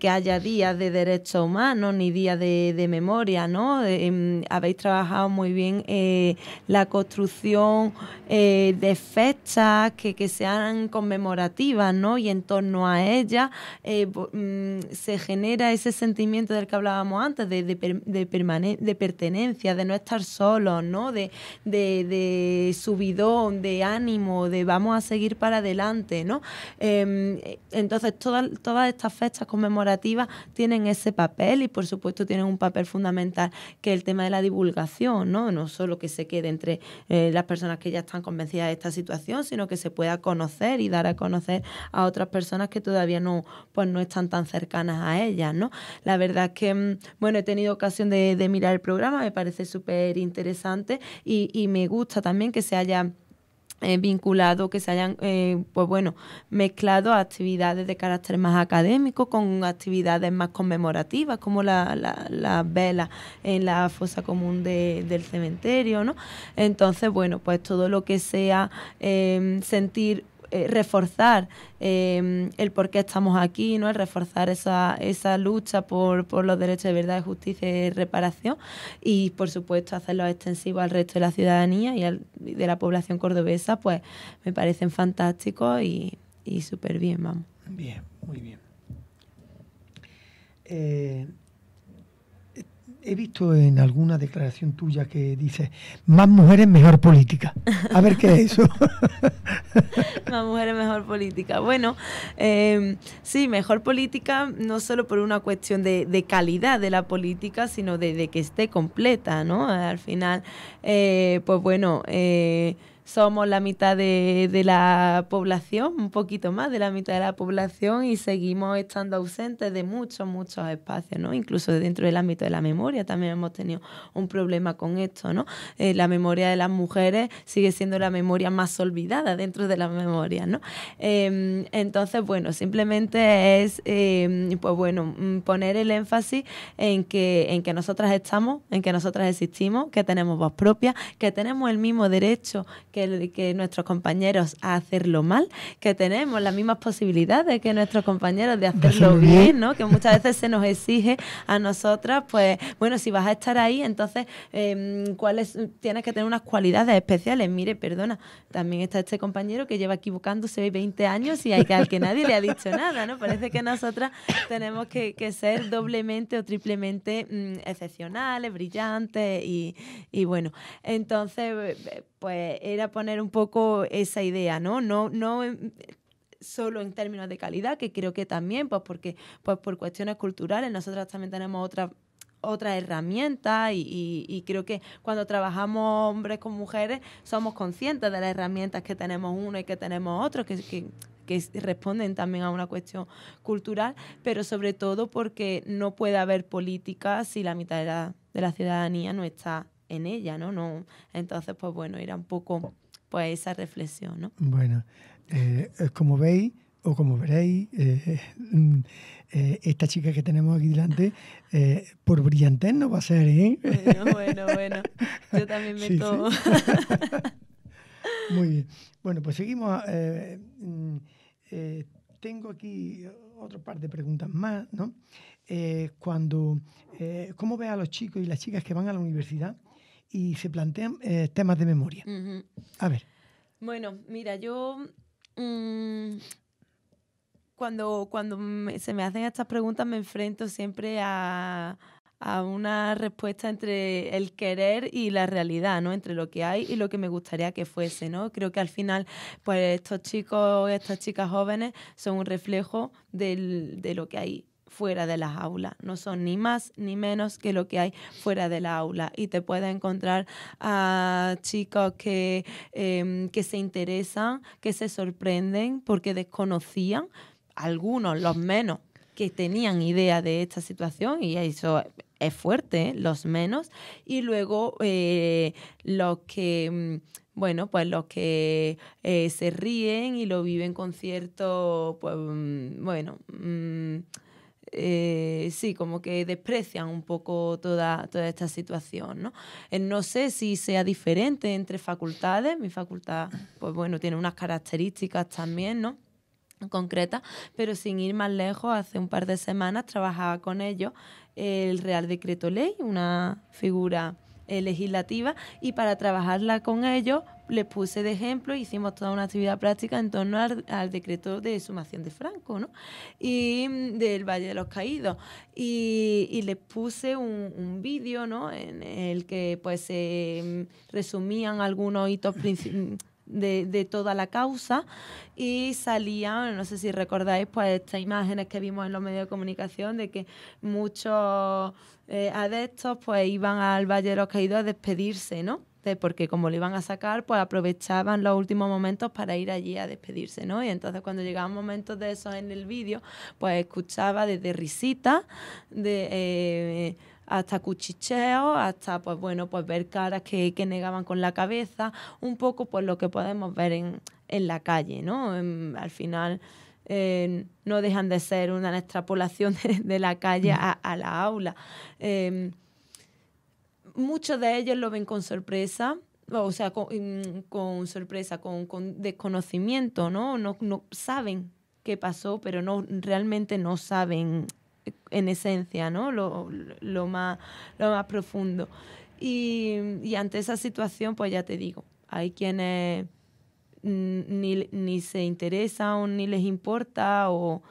que haya días de derechos humanos ni días de, memoria, ¿no? Em, habéis trabajado muy bien eh, la construcción de fechas que, sean conmemorativas, ¿no? Y en torno a ellas mm, se genera ese sentimiento del que hablábamos antes, de, de, de, de pertenencia, de no estar solos, ¿no? De, subidón, de ánimo, de vamos a seguir para adelante, ¿no? Em, entonces, todas, estas fechas conmemorativas tienen ese papel y, por supuesto, tienen un papel fundamental que el tema de la divulgación, ¿no? No solo que se quede entre eh, las personas que ya están convencidas de esta situación, sino que se pueda conocer y dar a conocer a otras personas que todavía no, pues, no están tan cercanas a ellas, ¿no? La verdad es que, mm, bueno, he tenido ocasión de mirar el programa, me parece súper interesante y, me gusta también que se haya eh, vinculado, que se hayan, eh, pues bueno, mezclado actividades de carácter más académico con actividades más conmemorativas, como las la, la velas en la fosa común del cementerio, ¿no? Entonces, bueno, pues todo lo que sea eh, sentir eh, reforzar em, el por qué estamos aquí, ¿no? reforzar esa, esa lucha por, por los derechos de verdad, de justicia y reparación y por supuesto hacerlo extensivo al resto de la ciudadanía y, de la población cordobesa, pues me parecen fantásticos y, súper bien, vamos. Bien, muy bien. Eh, he visto en alguna declaración tuya que dice, más mujeres, mejor política. A ver qué es eso. más mujeres, mejor política. Bueno, em, sí, mejor política no solo por una cuestión de, calidad de la política, sino de, que esté completa, ¿no? Al final, eh, pues bueno... Eh, somos la mitad de, la población, un poquito más de la mitad de la población y seguimos estando ausentes de muchos, muchos espacios, ¿no? Incluso dentro del ámbito de la memoria también hemos tenido un problema con esto, ¿no? Eh, la memoria de las mujeres sigue siendo la memoria más olvidada dentro de la memoria, ¿no? Em, entonces, bueno, simplemente es, em, pues bueno, mm, poner el énfasis en que, en que nosotras estamos, en que nosotras existimos, que tenemos voz propia, que tenemos el mismo derecho que, nuestros compañeros a hacerlo mal, que tenemos las mismas posibilidades que nuestros compañeros de hacerlo bien, ¿no? Que muchas veces se nos exige a nosotras, pues, bueno, si vas a estar ahí, entonces, em, ¿cuáles tienes que tener unas cualidades especiales? Mire, perdona, también está este compañero que lleva equivocándose 20 años y hay que, al que nadie le ha dicho nada, ¿no? Parece que nosotras tenemos que, ser doblemente o triplemente mm, excepcionales, brillantes y, y bueno, entonces pues era poner un poco esa idea, ¿no? No, no solo en términos de calidad, que creo que también, pues porque pues por cuestiones culturales, nosotras también tenemos otras otra herramienta y, creo que cuando trabajamos hombres con mujeres somos conscientes de las herramientas que tenemos uno y que tenemos otros, que, responden también a una cuestión cultural, pero sobre todo porque no puede haber política si la mitad de la ciudadanía no está en ella, ¿no? no entonces, pues bueno, era un poco pues esa reflexión, ¿no? Bueno, eh, como veis, o como veréis, eh, mm, eh, esta chica que tenemos aquí delante, por brillantez no va a ser, ¿eh? Bueno, bueno, Yo también me tomo. Muy bien. Bueno, pues seguimos. Mm, tengo aquí otro par de preguntas más, ¿no? cuando, ¿Cómo ve a los chicos y las chicas que van a la universidad? y se plantean eh, temas de memoria. A ver. Bueno, mira, yo mm, cuando, cuando se me hacen estas preguntas me enfrento siempre a, una respuesta entre el querer y la realidad, ¿no? Entre lo que hay y lo que me gustaría que fuese, ¿no? Creo que al final, pues estos chicos, estas chicas jóvenes son un reflejo de lo que hay fuera de las aulas. No son ni más ni menos que lo que hay fuera de la aula. Y te puedes encontrar a chicos que, em, que se interesan, que se sorprenden porque desconocían, algunos, los menos, que tenían idea de esta situación y eso es fuerte, ¿eh? los menos. Y luego eh, los que mm, bueno, pues los que eh, se ríen y lo viven con cierto, pues, mm, bueno, mm, eh, sí, como que desprecian un poco toda, toda esta situación. ¿no? Eh, no sé si sea diferente entre facultades, mi facultad, pues bueno, tiene unas características también, ¿no? concretas, pero sin ir más lejos, hace un par de semanas trabajaba con ellos el Real Decreto Ley, una figura eh, legislativa, y para trabajarla con ellos les puse de ejemplo, hicimos toda una actividad práctica en torno al, decreto de sumación de Franco, ¿no? Y mm, del Valle de los Caídos. Y, les puse un, vídeo, ¿no? En el que pues se mm, resumían algunos hitos mm, de, toda la causa y salían, no sé si recordáis, pues estas imágenes que vimos en los medios de comunicación de que muchos eh, adeptos pues iban al Valle de los Caídos a despedirse, ¿no? porque como le iban a sacar, pues aprovechaban los últimos momentos para ir allí a despedirse, ¿no? Y entonces cuando llegaban momentos de eso en el vídeo, pues escuchaba desde risitas, de... Eh, hasta cuchicheos, hasta pues bueno, pues ver caras que, negaban con la cabeza, un poco pues lo que podemos ver en, la calle, ¿no? Em, al final eh, no dejan de ser una extrapolación de, la calle mm. a, la aula. Em, muchos de ellos lo ven con sorpresa, o sea, mm, con, sorpresa, con, desconocimiento, ¿no? ¿no? No saben qué pasó, pero no realmente no saben eh, en esencia, ¿no? Lo, más, lo más profundo. Y, ante esa situación, pues ya te digo, hay quienes mm, ni, ni se interesan ni les importa o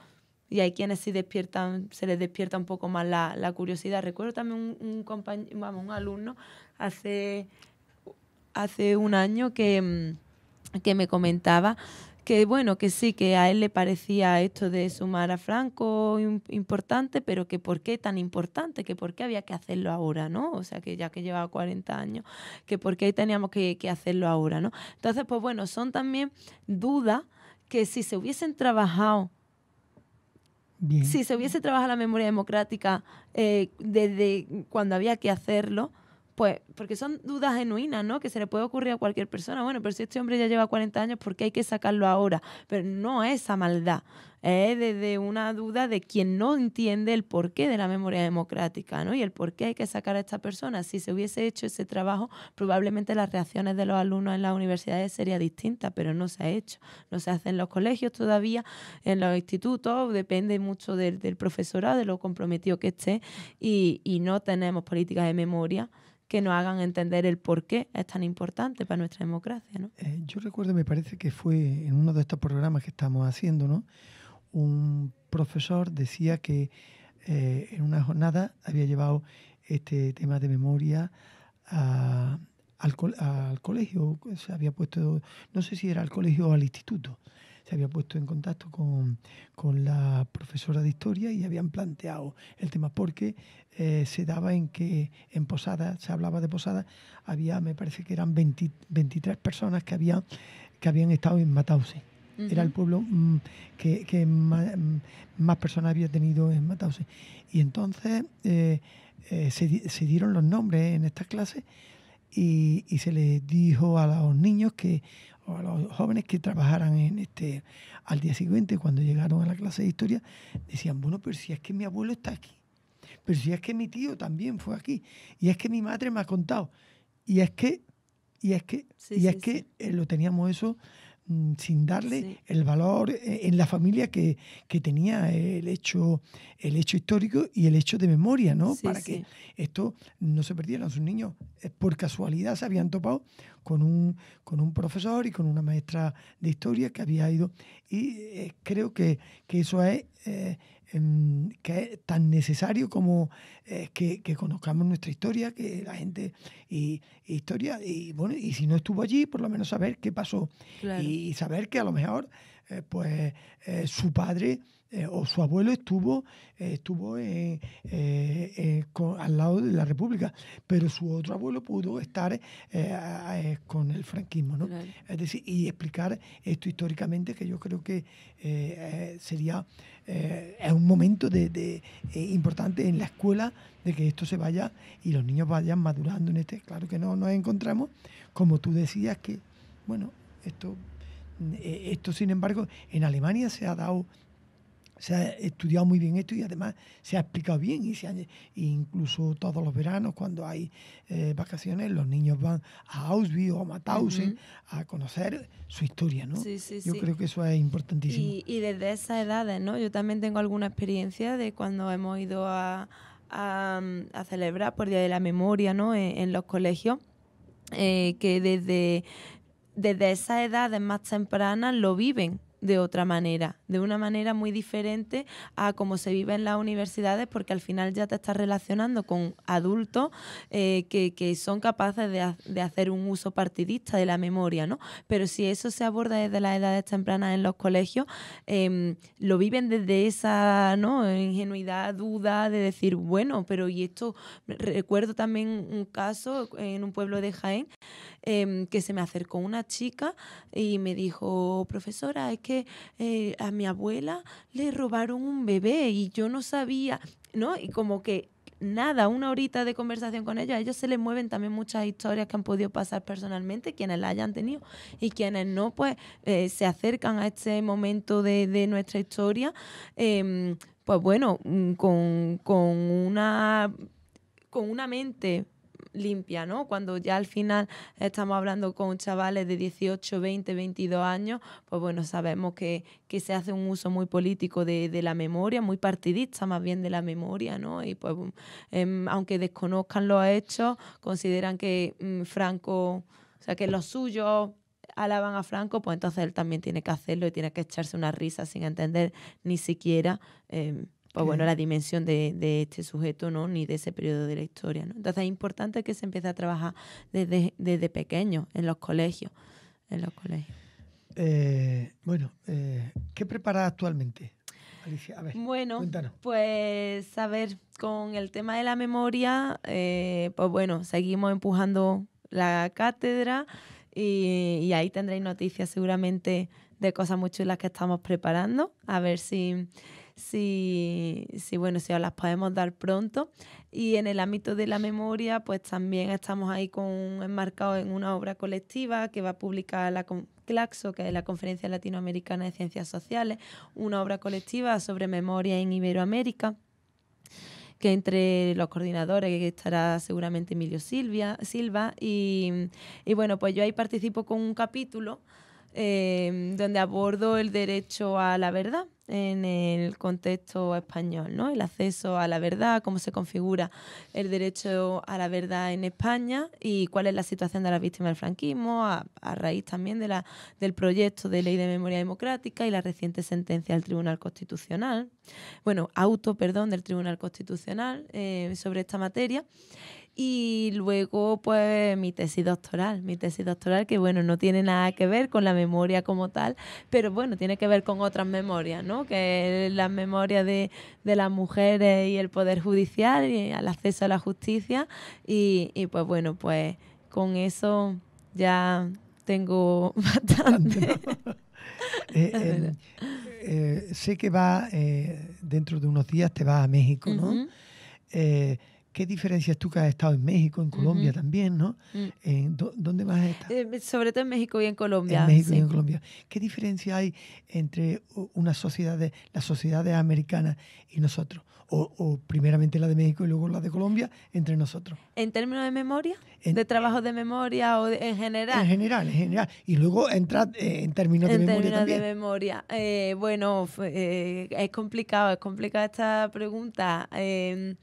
y hay quienes sí despiertan, se les despierta un poco más la, curiosidad. Recuerdo también un, compañero, vamos, un alumno hace, hace un año mm, que, me comentaba que bueno, que sí, que a él le parecía esto de sumar a Franco importante, pero que por qué tan importante, que por qué había que hacerlo ahora, ¿no? O sea, que ya que llevaba 40 años, que por qué teníamos que, que hacerlo ahora, ¿no? Entonces, pues bueno, son también dudas que si se hubiesen trabajado si se hubiese trabajado la memoria democrática eh, desde cuando había que hacerlo, pues, porque son dudas genuinas, ¿no? Que se le puede ocurrir a cualquier persona. Bueno, pero si este hombre ya lleva 40 años, ¿por qué hay que sacarlo ahora? Pero no es esa maldad. Es desde una duda de quien no entiende el porqué de la memoria democrática, ¿no? Y el por qué hay que sacar a esta persona. Si se hubiese hecho ese trabajo, probablemente las reacciones de los alumnos en las universidades serían distintas, pero no se ha hecho. No se hace en los colegios todavía, en los institutos, depende mucho del, profesorado, de lo comprometido que esté, y no tenemos políticas de memoria que nos hagan entender el por qué es tan importante para nuestra democracia. ¿no? Eh, yo recuerdo, me parece que fue en uno de estos programas que estamos haciendo, ¿no? un profesor decía que eh, en una jornada había llevado este tema de memoria al, al, colegio, se había puesto, no sé si era al colegio o al instituto, se había puesto en contacto con, la profesora de historia y habían planteado el tema, porque eh, se daba en que en Posada, se hablaba de Posada, había, me parece que eran 23 personas que habían, que habían estado en Matause. Era el pueblo mm, que, mm, más, personas había tenido en Matause. Y entonces eh, eh, se, dieron los nombres en estas clases y, y, se les dijo a los niños que, o a los jóvenes que trabajaran en este, al día siguiente cuando llegaron a la clase de historia, decían, bueno, pero si es que mi abuelo está aquí, pero si es que mi tío también fue aquí, y es que mi madre me ha contado, y es que, y es que, y es que eh, lo teníamos eso Mm, sin darle el valor eh, en la familia que, tenía el hecho, el hecho histórico y el hecho de memoria, ¿no? Para que esto no se perdiera. Sus niños eh, por casualidad se habían topado con un, con un profesor y con una maestra de historia que había ido. Y eh, creo que, eso es que es tan necesario como eh, que, conozcamos nuestra historia, que la gente y, historia y bueno y si no estuvo allí por lo menos saber qué pasó y, saber que a lo mejor eh, pues eh, su padre o su abuelo estuvo estuvo al lado de la República, pero su otro abuelo pudo estar con el franquismo, ¿no? Es decir y explicar esto históricamente que yo creo que sería eh, es un momento de, eh, importante en la escuela de que esto se vaya y los niños vayan madurando en este. Claro que no nos encontramos, como tú decías, que, bueno, esto, eh, esto sin embargo, en Alemania se ha dado se ha estudiado muy bien esto y además se ha explicado bien. Y se e incluso todos los veranos, cuando hay eh, vacaciones, los niños van a Auschwitz o a Mauthausen a conocer su historia, ¿no? Yo creo que eso es importantísimo. Y, desde esas edades, ¿no? Yo también tengo alguna experiencia de cuando hemos ido a, celebrar por Día de la Memoria, ¿no? E, en, los colegios. Eh, que desde, desde esas edades más tempranas lo viven de otra manera, de una manera muy diferente a cómo se vive en las universidades, porque al final ya te estás relacionando con adultos eh, que, son capaces de, hacer un uso partidista de la memoria, ¿no? Pero si eso se aborda desde las edades tempranas en los colegios, em, lo viven desde esa ¿no? ingenuidad, duda de decir, bueno, pero y esto, recuerdo también un caso en un pueblo de Jaén, em, que se me acercó una chica y me dijo, profesora, es que eh, a mi abuela le robaron un bebé y yo no sabía, ¿no? Y como que nada, una horita de conversación con ellos, a ellos se les mueven también muchas historias que han podido pasar personalmente, quienes la hayan tenido y quienes no, pues eh, se acercan a este momento de, nuestra historia, em, pues bueno, mm, con, con, una, con una mente limpia, ¿no? Cuando ya al final estamos hablando con chavales de 18, 20, 22 años, pues bueno, sabemos que, se hace un uso muy político de, la memoria, muy partidista más bien de la memoria, ¿no? Y pues em, aunque desconozcan los hechos, consideran que mm, Franco, o sea, que los suyos alaban a Franco, pues entonces él también tiene que hacerlo y tiene que echarse una risa sin entender ni siquiera em, pues bueno, la dimensión de, este sujeto, ¿no? Ni de ese periodo de la historia, ¿no? Entonces es importante que se empiece a trabajar desde, pequeño, en los colegios, en los colegios. Eh, bueno, eh, ¿qué preparas actualmente? Alicia, a ver, bueno, pues a ver, con el tema de la memoria, eh, pues bueno, seguimos empujando la cátedra y, ahí tendréis noticias seguramente de cosas muy las que estamos preparando. A ver si si, si, bueno, si las podemos dar pronto. Y en el ámbito de la memoria, pues también estamos ahí con, enmarcados en una obra colectiva que va a publicar la Claxo que es la Conferencia Latinoamericana de Ciencias Sociales, una obra colectiva sobre memoria en Iberoamérica que entre los coordinadores estará seguramente Emilio Silvia, Silva y, y bueno, pues yo ahí participo con un capítulo Em, donde abordo el derecho a la verdad en el contexto español, ¿no? El acceso a la verdad, cómo se configura el derecho a la verdad en España y cuál es la situación de las víctimas del franquismo, a, raíz también de la, del proyecto de ley de memoria democrática y la reciente sentencia del Tribunal Constitucional, bueno, auto, perdón, del Tribunal Constitucional eh, sobre esta materia. Y luego, pues, mi tesis doctoral, mi tesis doctoral que, bueno, no tiene nada que ver con la memoria como tal, pero bueno, tiene que ver con otras memorias, ¿no? Que es la memoria de, las mujeres y el poder judicial y el acceso a la justicia. Y, pues, bueno, pues con eso ya tengo bastante. Eh, em, eh, sé que va eh, dentro de unos días te vas a México, ¿no? ¿Qué diferencias tú que has estado en México, en Colombia también, ¿no? Mm. Eh, ¿Dónde más has estado? Eh, sobre todo en México y en Colombia. En México y en Colombia. ¿Qué diferencia hay entre una sociedad de, las sociedades americanas y nosotros? O, primeramente la de México y luego la de Colombia, entre nosotros. ¿En términos de memoria? ¿De trabajo de memoria o en general? En general, en general. Y luego entrar eh, en términos de memoria. En términos de memoria. bueno, es complicado, es complicada esta pregunta. Em,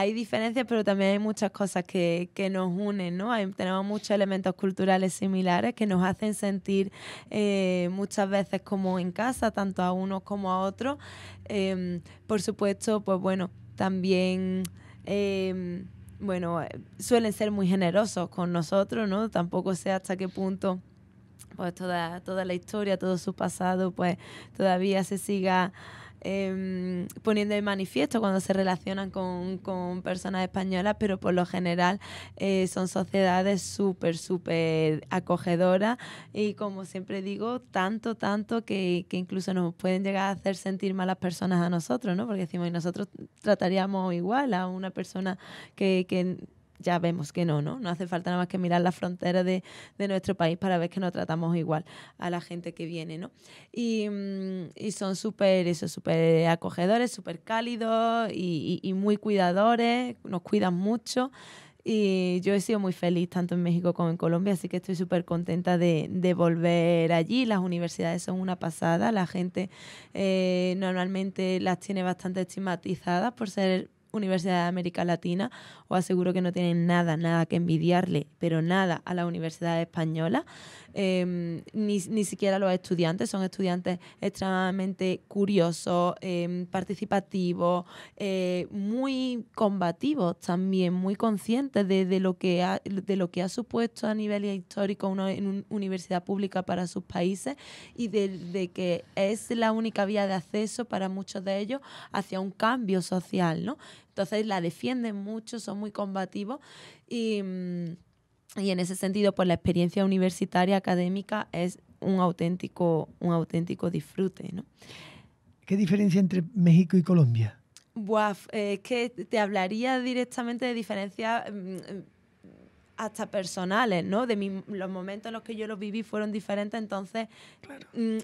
hay diferencias, pero también hay muchas cosas que, nos unen, ¿no? tenemos muchos elementos culturales similares que nos hacen sentir eh, muchas veces como en casa, tanto a uno como a otro. Em, por supuesto, pues bueno, también... Em, bueno, eh, suelen ser muy generosos con nosotros, ¿no? Tampoco sé hasta qué punto pues toda, toda la historia, todo su pasado, pues todavía se siga Em, poniendo el manifiesto cuando se relacionan con, personas españolas, pero por lo general eh, son sociedades súper, súper acogedoras y como siempre digo, tanto, tanto que, incluso nos pueden llegar a hacer sentir malas personas a nosotros, ¿no? Porque decimos, nosotros trataríamos igual a una persona que ya vemos que no, ¿no? No hace falta nada más que mirar la frontera de, nuestro país para ver que no tratamos igual a la gente que viene, ¿no? Y, mm, son súper eso, súper acogedores, súper cálidos y, muy cuidadores, nos cuidan mucho. Y yo he sido muy feliz tanto en México como en Colombia, así que estoy súper contenta de, volver allí. Las universidades son una pasada, la gente eh, normalmente las tiene bastante estigmatizadas por ser universidad de América Latina, os aseguro que no tienen nada, nada que envidiarle, pero nada a la Universidad Española. Em, ni, siquiera los estudiantes, son estudiantes extremadamente curiosos, em, participativos, eh, muy combativos también, muy conscientes de, lo que ha, de lo que ha supuesto a nivel histórico una en universidad pública para sus países y de, de, que es la única vía de acceso para muchos de ellos hacia un cambio social, ¿no? Entonces la defienden mucho, son muy combativos y... Mm, y en ese sentido, pues la experiencia universitaria académica es un auténtico, un auténtico disfrute, ¿no? ¿Qué diferencia entre México y Colombia? Buah, eh, es que te hablaría directamente de diferencia. Mm, hasta personales, ¿no? De los momentos en los que yo los viví fueron diferentes, entonces mm,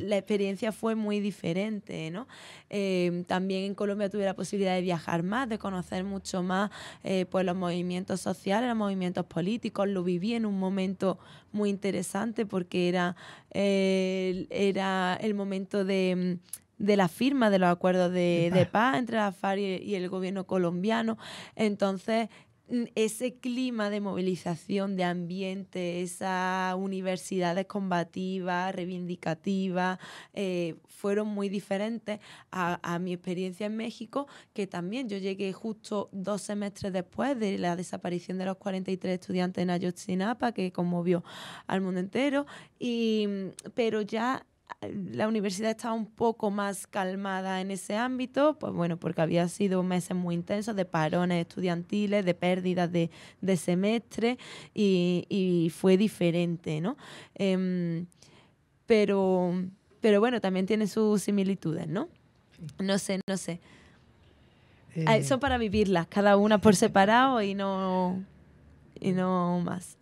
la experiencia fue muy diferente, ¿no? Em, también en Colombia tuve la posibilidad de viajar más, de conocer mucho más eh, pues los movimientos sociales, los movimientos políticos, lo viví en un momento muy interesante porque era, era el momento mm, de la firma de los acuerdos de, paz. entre la FARC y, el gobierno colombiano. Entonces, ese clima de movilización, de ambiente, esas universidades combativas, reivindicativas, eh, fueron muy diferentes a, mi experiencia en México, que también yo llegué justo dos semestres después de la desaparición de los 43 estudiantes en Ayotzinapa, que conmovió al mundo entero, y, pero ya la universidad estaba un poco más calmada en ese ámbito, pues bueno, porque había sido meses muy intensos de parones estudiantiles, de pérdidas de, semestre y, fue diferente, ¿no? Em, pero, bueno, también tiene sus similitudes, ¿no? No sé, no sé. Ah, eh. Son para vivirlas, cada una por separado y no, y no más.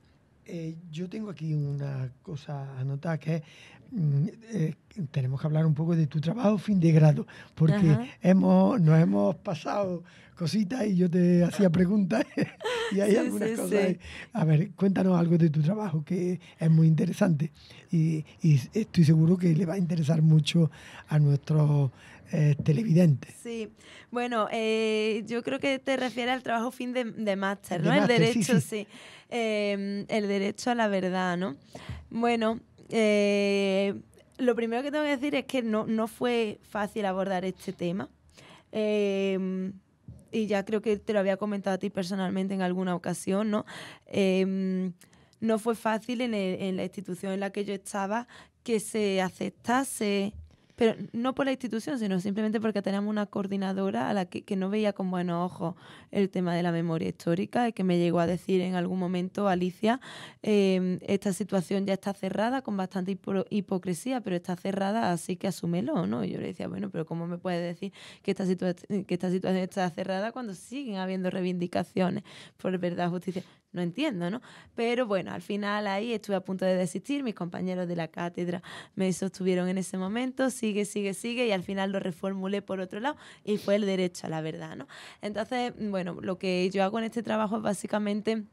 Eh, yo tengo aquí una cosa a anotada que mm, eh, tenemos que hablar un poco de tu trabajo fin de grado, porque hemos, nos hemos pasado cositas y yo te hacía preguntas y hay algunas cosas. A ver, cuéntanos algo de tu trabajo que es muy interesante y, y estoy seguro que le va a interesar mucho a nuestros eh, televidente Sí, bueno, eh, yo creo que te refieres al trabajo fin de, máster, ¿no? el derecho, sí. Eh, el derecho a la verdad, ¿no? Bueno, lo primero que tengo que decir es que no, no fue fácil abordar este tema. y ya creo que te lo había comentado a ti personalmente en alguna ocasión, ¿no? no fue fácil en, en la institución en la que yo estaba que se aceptase pero no por la institución, sino simplemente porque teníamos una coordinadora a la que, no veía con buenos ojos el tema de la memoria histórica y que me llegó a decir en algún momento, Alicia, em, esta situación ya está cerrada con bastante hipocresía, pero está cerrada, así que asúmelo, ¿no? Y yo le decía, bueno, pero ¿cómo me puede decir que esta, que esta situación está cerrada cuando siguen habiendo reivindicaciones por verdad, justicia? no entiendo, ¿no? Pero bueno, al final ahí estuve a punto de desistir, mis compañeros de la cátedra me sostuvieron en ese momento, sigue, sigue, sigue, y al final lo reformulé por otro lado y fue el derecho a la verdad, ¿no? Entonces, bueno, lo que yo hago en este trabajo es básicamente...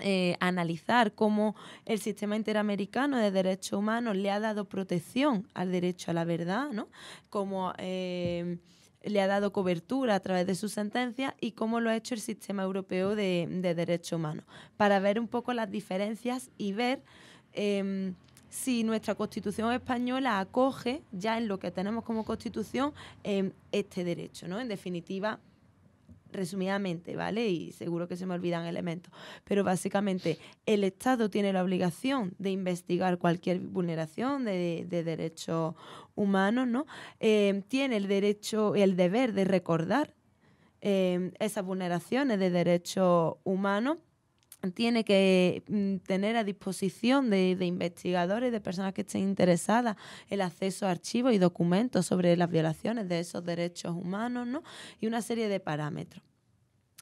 Eh, analizar cómo el sistema interamericano de derechos humanos le ha dado protección al derecho a la verdad, ¿no? Como eh, le ha dado cobertura a través de su sentencia y cómo lo ha hecho el sistema europeo de, de derechos humanos, para ver un poco las diferencias y ver em, si nuestra constitución española acoge ya en lo que tenemos como constitución em, este derecho, ¿no? En definitiva, resumidamente, ¿vale? Y seguro que se me olvidan elementos, pero básicamente el Estado tiene la obligación de investigar cualquier vulneración de, derechos humanos, ¿no? Em, tiene el derecho, el deber de recordar em, esas vulneraciones de derechos humanos tiene que mm, tener a disposición de, investigadores, de personas que estén interesadas, el acceso a archivos y documentos sobre las violaciones de esos derechos humanos ¿no? y una serie de parámetros.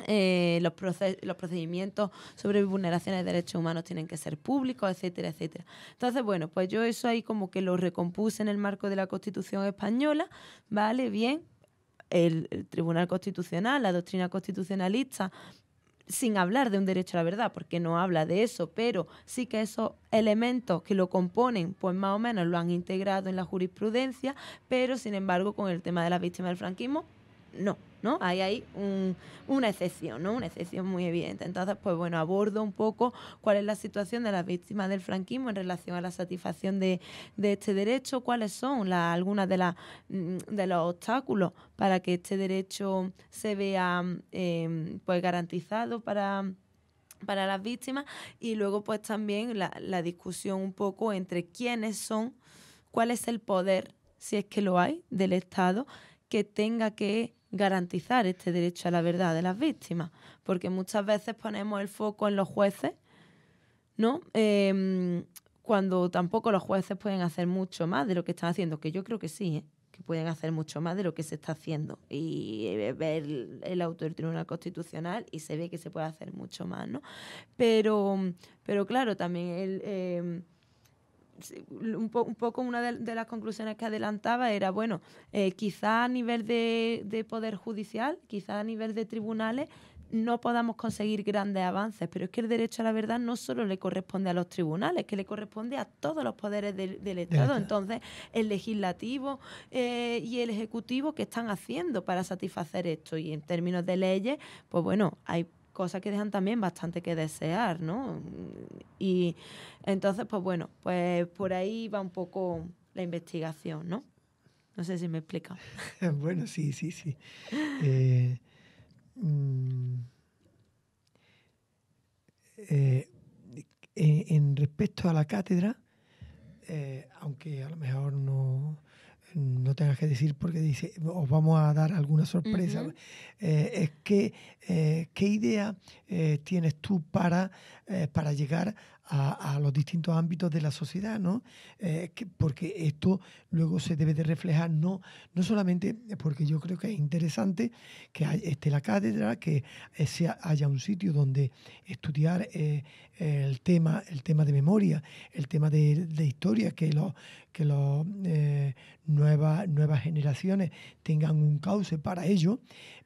Eh, los, procedimientos sobre vulneraciones de derechos humanos tienen que ser públicos, etcétera, etcétera. Entonces, bueno, pues yo eso ahí como que lo recompuse en el marco de la Constitución española, ¿vale? Bien, el, Tribunal Constitucional, la doctrina constitucionalista, sin hablar de un derecho a la verdad, porque no habla de eso, pero sí que esos elementos que lo componen, pues más o menos lo han integrado en la jurisprudencia, pero sin embargo con el tema de las víctimas del franquismo, no. ¿no? Ahí hay una excepción, ¿no? Una excepción muy evidente. Entonces, pues bueno, abordo un poco cuál es la situación de las víctimas del franquismo en relación a la satisfacción de, de este derecho, cuáles son la, algunas de, mm, de los obstáculos para que este derecho se vea em, pues garantizado para las víctimas y luego pues también la discusión un poco entre quiénes son, cuál es el poder, si es que lo hay, del Estado que tenga que garantizar este derecho a la verdad de las víctimas, porque muchas veces ponemos el foco en los jueces, ¿no? Em, cuando tampoco los jueces pueden hacer mucho más de lo que están haciendo, que yo creo que sí, ¿eh? que pueden hacer mucho más de lo que se está haciendo. Y eh, ver el, auto autor del Tribunal Constitucional y se ve que se puede hacer mucho más, ¿no? Pero, pero claro, también el... Em, un, poco una de, las conclusiones que adelantaba era, bueno, eh, quizá a nivel de, poder judicial, quizá a nivel de tribunales, no podamos conseguir grandes avances, pero es que el derecho a la verdad no solo le corresponde a los tribunales, que le corresponde a todos los poderes del, Estado. Entonces, el legislativo eh, y el ejecutivo, ¿qué están haciendo para satisfacer esto? Y en términos de leyes, pues bueno, hay cosas que dejan también bastante que desear, ¿no? Y entonces, pues bueno, pues por ahí va un poco la investigación, ¿no? No sé si me explica. bueno, sí, sí, sí. Eh, mm, eh, en, respecto a la cátedra, eh, aunque a lo mejor no no tengas que decir porque dice, os vamos a dar alguna sorpresa, eh, es que, eh, qué idea eh, tienes tú para, para llegar a, los distintos ámbitos de la sociedad, ¿no? Eh, porque esto luego se debe de reflejar, no, no solamente porque yo creo que es interesante que esté la cátedra, que eh, haya un sitio donde estudiar eh, el, tema, el tema de memoria, el tema de, historia, que los que los, nuevas, nuevas generaciones tengan un cauce para ello,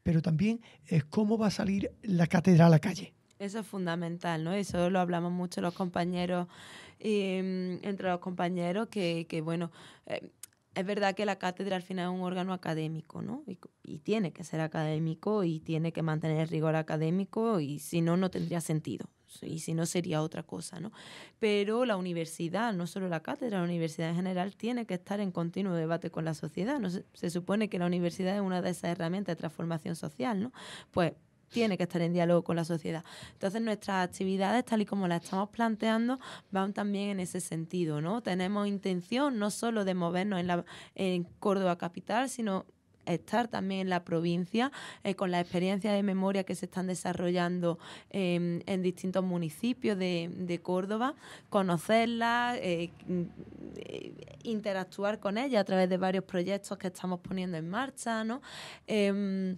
pero también es cómo va a salir la cátedra a la calle. Eso es fundamental, ¿no? Eso lo hablamos mucho los compañeros, mm, entre los compañeros, que, que bueno, eh, es verdad que la cátedra al final es un órgano académico, ¿no? Y, tiene que ser académico y tiene que mantener el rigor académico y si no, no tendría sentido. Y si no, sería otra cosa, ¿no? Pero la universidad, no solo la cátedra, la universidad en general tiene que estar en continuo debate con la sociedad. ¿no? se supone que la universidad es una de esas herramientas de transformación social, ¿no? Pues tiene que estar en diálogo con la sociedad. Entonces nuestras actividades, tal y como las estamos planteando, van también en ese sentido, ¿no? Tenemos intención no solo de movernos en, la, Córdoba capital, sino estar también en la provincia eh, con la experiencia de memoria que se están desarrollando em, en distintos municipios de, Córdoba, conocerla, eh, eh, interactuar con ella a través de varios proyectos que estamos poniendo en marcha, ¿no? Em,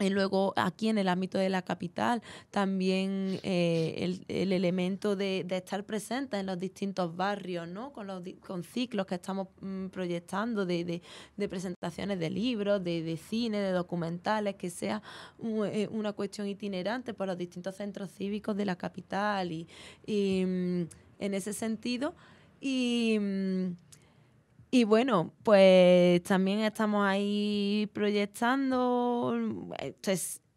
y luego aquí en el ámbito de la capital, también eh, el, elemento de, estar presente en los distintos barrios, ¿no? con, los, con ciclos que estamos mm, proyectando de, presentaciones de libros, de, cine, de documentales, que sea eh, una cuestión itinerante por los distintos centros cívicos de la capital. Y, mm, en ese sentido, y. Mm, y bueno, pues también estamos ahí proyectando.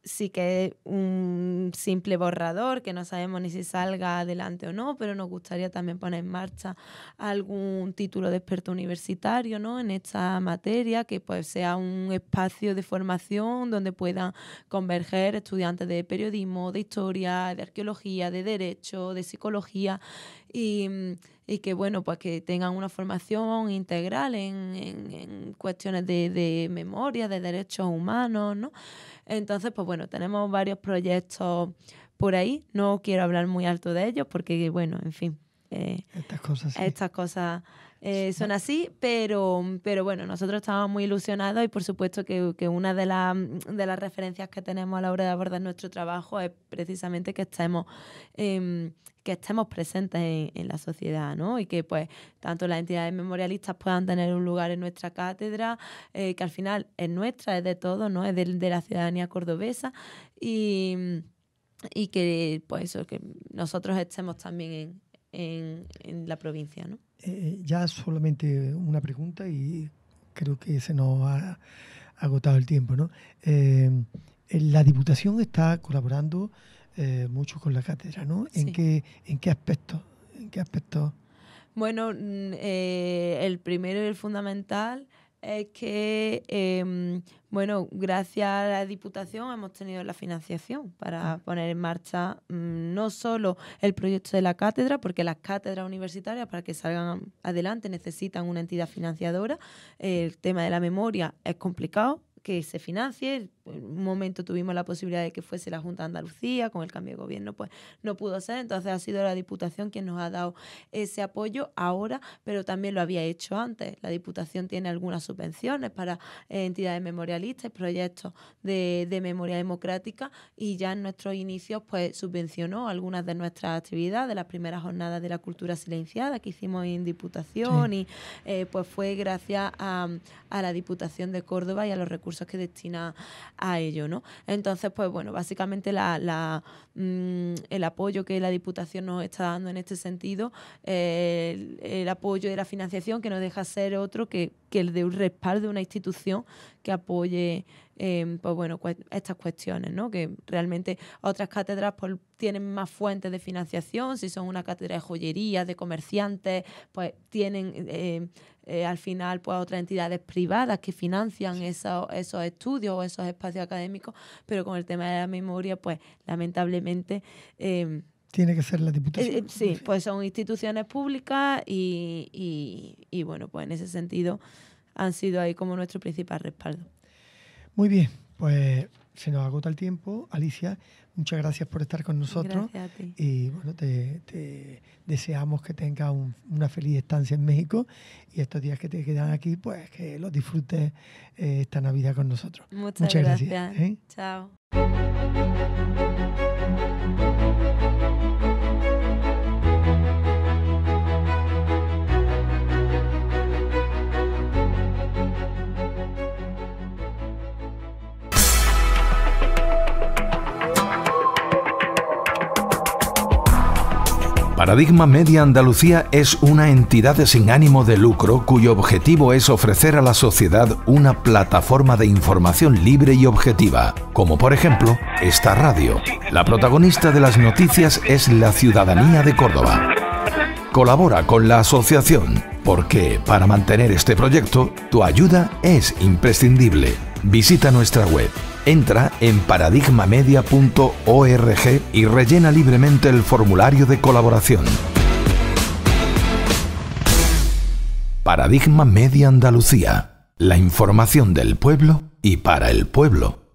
sí que es un simple borrador que no sabemos ni si salga adelante o no, pero nos gustaría también poner en marcha algún título de experto universitario ¿no? en esta materia, que pues sea un espacio de formación donde puedan converger estudiantes de periodismo, de historia, de arqueología, de derecho, de psicología y y que, bueno, pues que tengan una formación integral en, en, cuestiones de, de, memoria, de derechos humanos, ¿no? Entonces, pues bueno, tenemos varios proyectos por ahí. No quiero hablar muy alto de ellos porque, bueno, en fin. Eh, estas cosas. Sí. Estas cosas eh, son así, pero, bueno, nosotros estábamos muy ilusionados y por supuesto que, una de, las referencias que tenemos a la hora de abordar nuestro trabajo es precisamente que estemos, em, que estemos presentes en, la sociedad, ¿no? Y que pues tanto las entidades memorialistas puedan tener un lugar en nuestra cátedra, eh, que al final es nuestra, es de todo, ¿no? Es de, la ciudadanía cordobesa y, que pues que nosotros estemos también en, en la provincia, ¿no? Eh, ya solamente una pregunta y creo que se nos ha agotado el tiempo. ¿no? Eh, eh, la Diputación está colaborando mucho con la cátedra, ¿no? ¿En, qué, ¿En qué aspecto? ¿En qué aspecto Bueno, mm, el primero y el fundamental es que, em, bueno, gracias a la Diputación hemos tenido la financiación para ah. poner en marcha mm, no solo el proyecto de la cátedra, porque las cátedras universitarias para que salgan adelante necesitan una entidad financiadora. El tema de la memoria es complicado que se financie, un momento tuvimos la posibilidad de que fuese la Junta de Andalucía, con el cambio de gobierno pues no pudo ser, entonces ha sido la Diputación quien nos ha dado ese apoyo ahora, pero también lo había hecho antes. La Diputación tiene algunas subvenciones para eh, entidades memorialistas y proyectos de, memoria democrática y ya en nuestros inicios pues subvencionó algunas de nuestras actividades, de las primeras jornadas de la cultura silenciada que hicimos en Diputación y eh, pues fue gracias a, a la Diputación de Córdoba y a los recursos que destina a ello, ¿no? Entonces, pues bueno, básicamente mm, el apoyo que la Diputación nos está dando en este sentido, eh, el, apoyo de la financiación que no deja ser otro que, que el de un respaldo de una institución que apoye Em, pues bueno, estas cuestiones, ¿no? Que realmente otras cátedras pues, tienen más fuentes de financiación, si son una cátedra de joyería, de comerciantes, pues tienen em, eh, al final pues otras entidades privadas que financian esos, esos estudios o esos espacios académicos, pero con el tema de la memoria, pues lamentablemente... Em, Tiene que ser la Diputación. Eh, eh, sí, pues son instituciones públicas y, y, bueno, pues en ese sentido han sido ahí como nuestro principal respaldo. Muy bien, pues se nos agota el tiempo. Alicia, muchas gracias por estar con nosotros. Gracias Y bueno, te, deseamos que tengas una feliz estancia en México y estos días que te quedan aquí, pues que los disfrutes eh, esta Navidad con nosotros. Muchas, muchas gracias. ¿eh? Chao. Paradigma Media Andalucía es una entidad sin ánimo de lucro cuyo objetivo es ofrecer a la sociedad una plataforma de información libre y objetiva, como por ejemplo esta radio. La protagonista de las noticias es la ciudadanía de Córdoba. Colabora con la asociación porque para mantener este proyecto tu ayuda es imprescindible. Visita nuestra web Entra en paradigmamedia.org y rellena libremente el formulario de colaboración. Paradigma Media Andalucía. La información del pueblo y para el pueblo.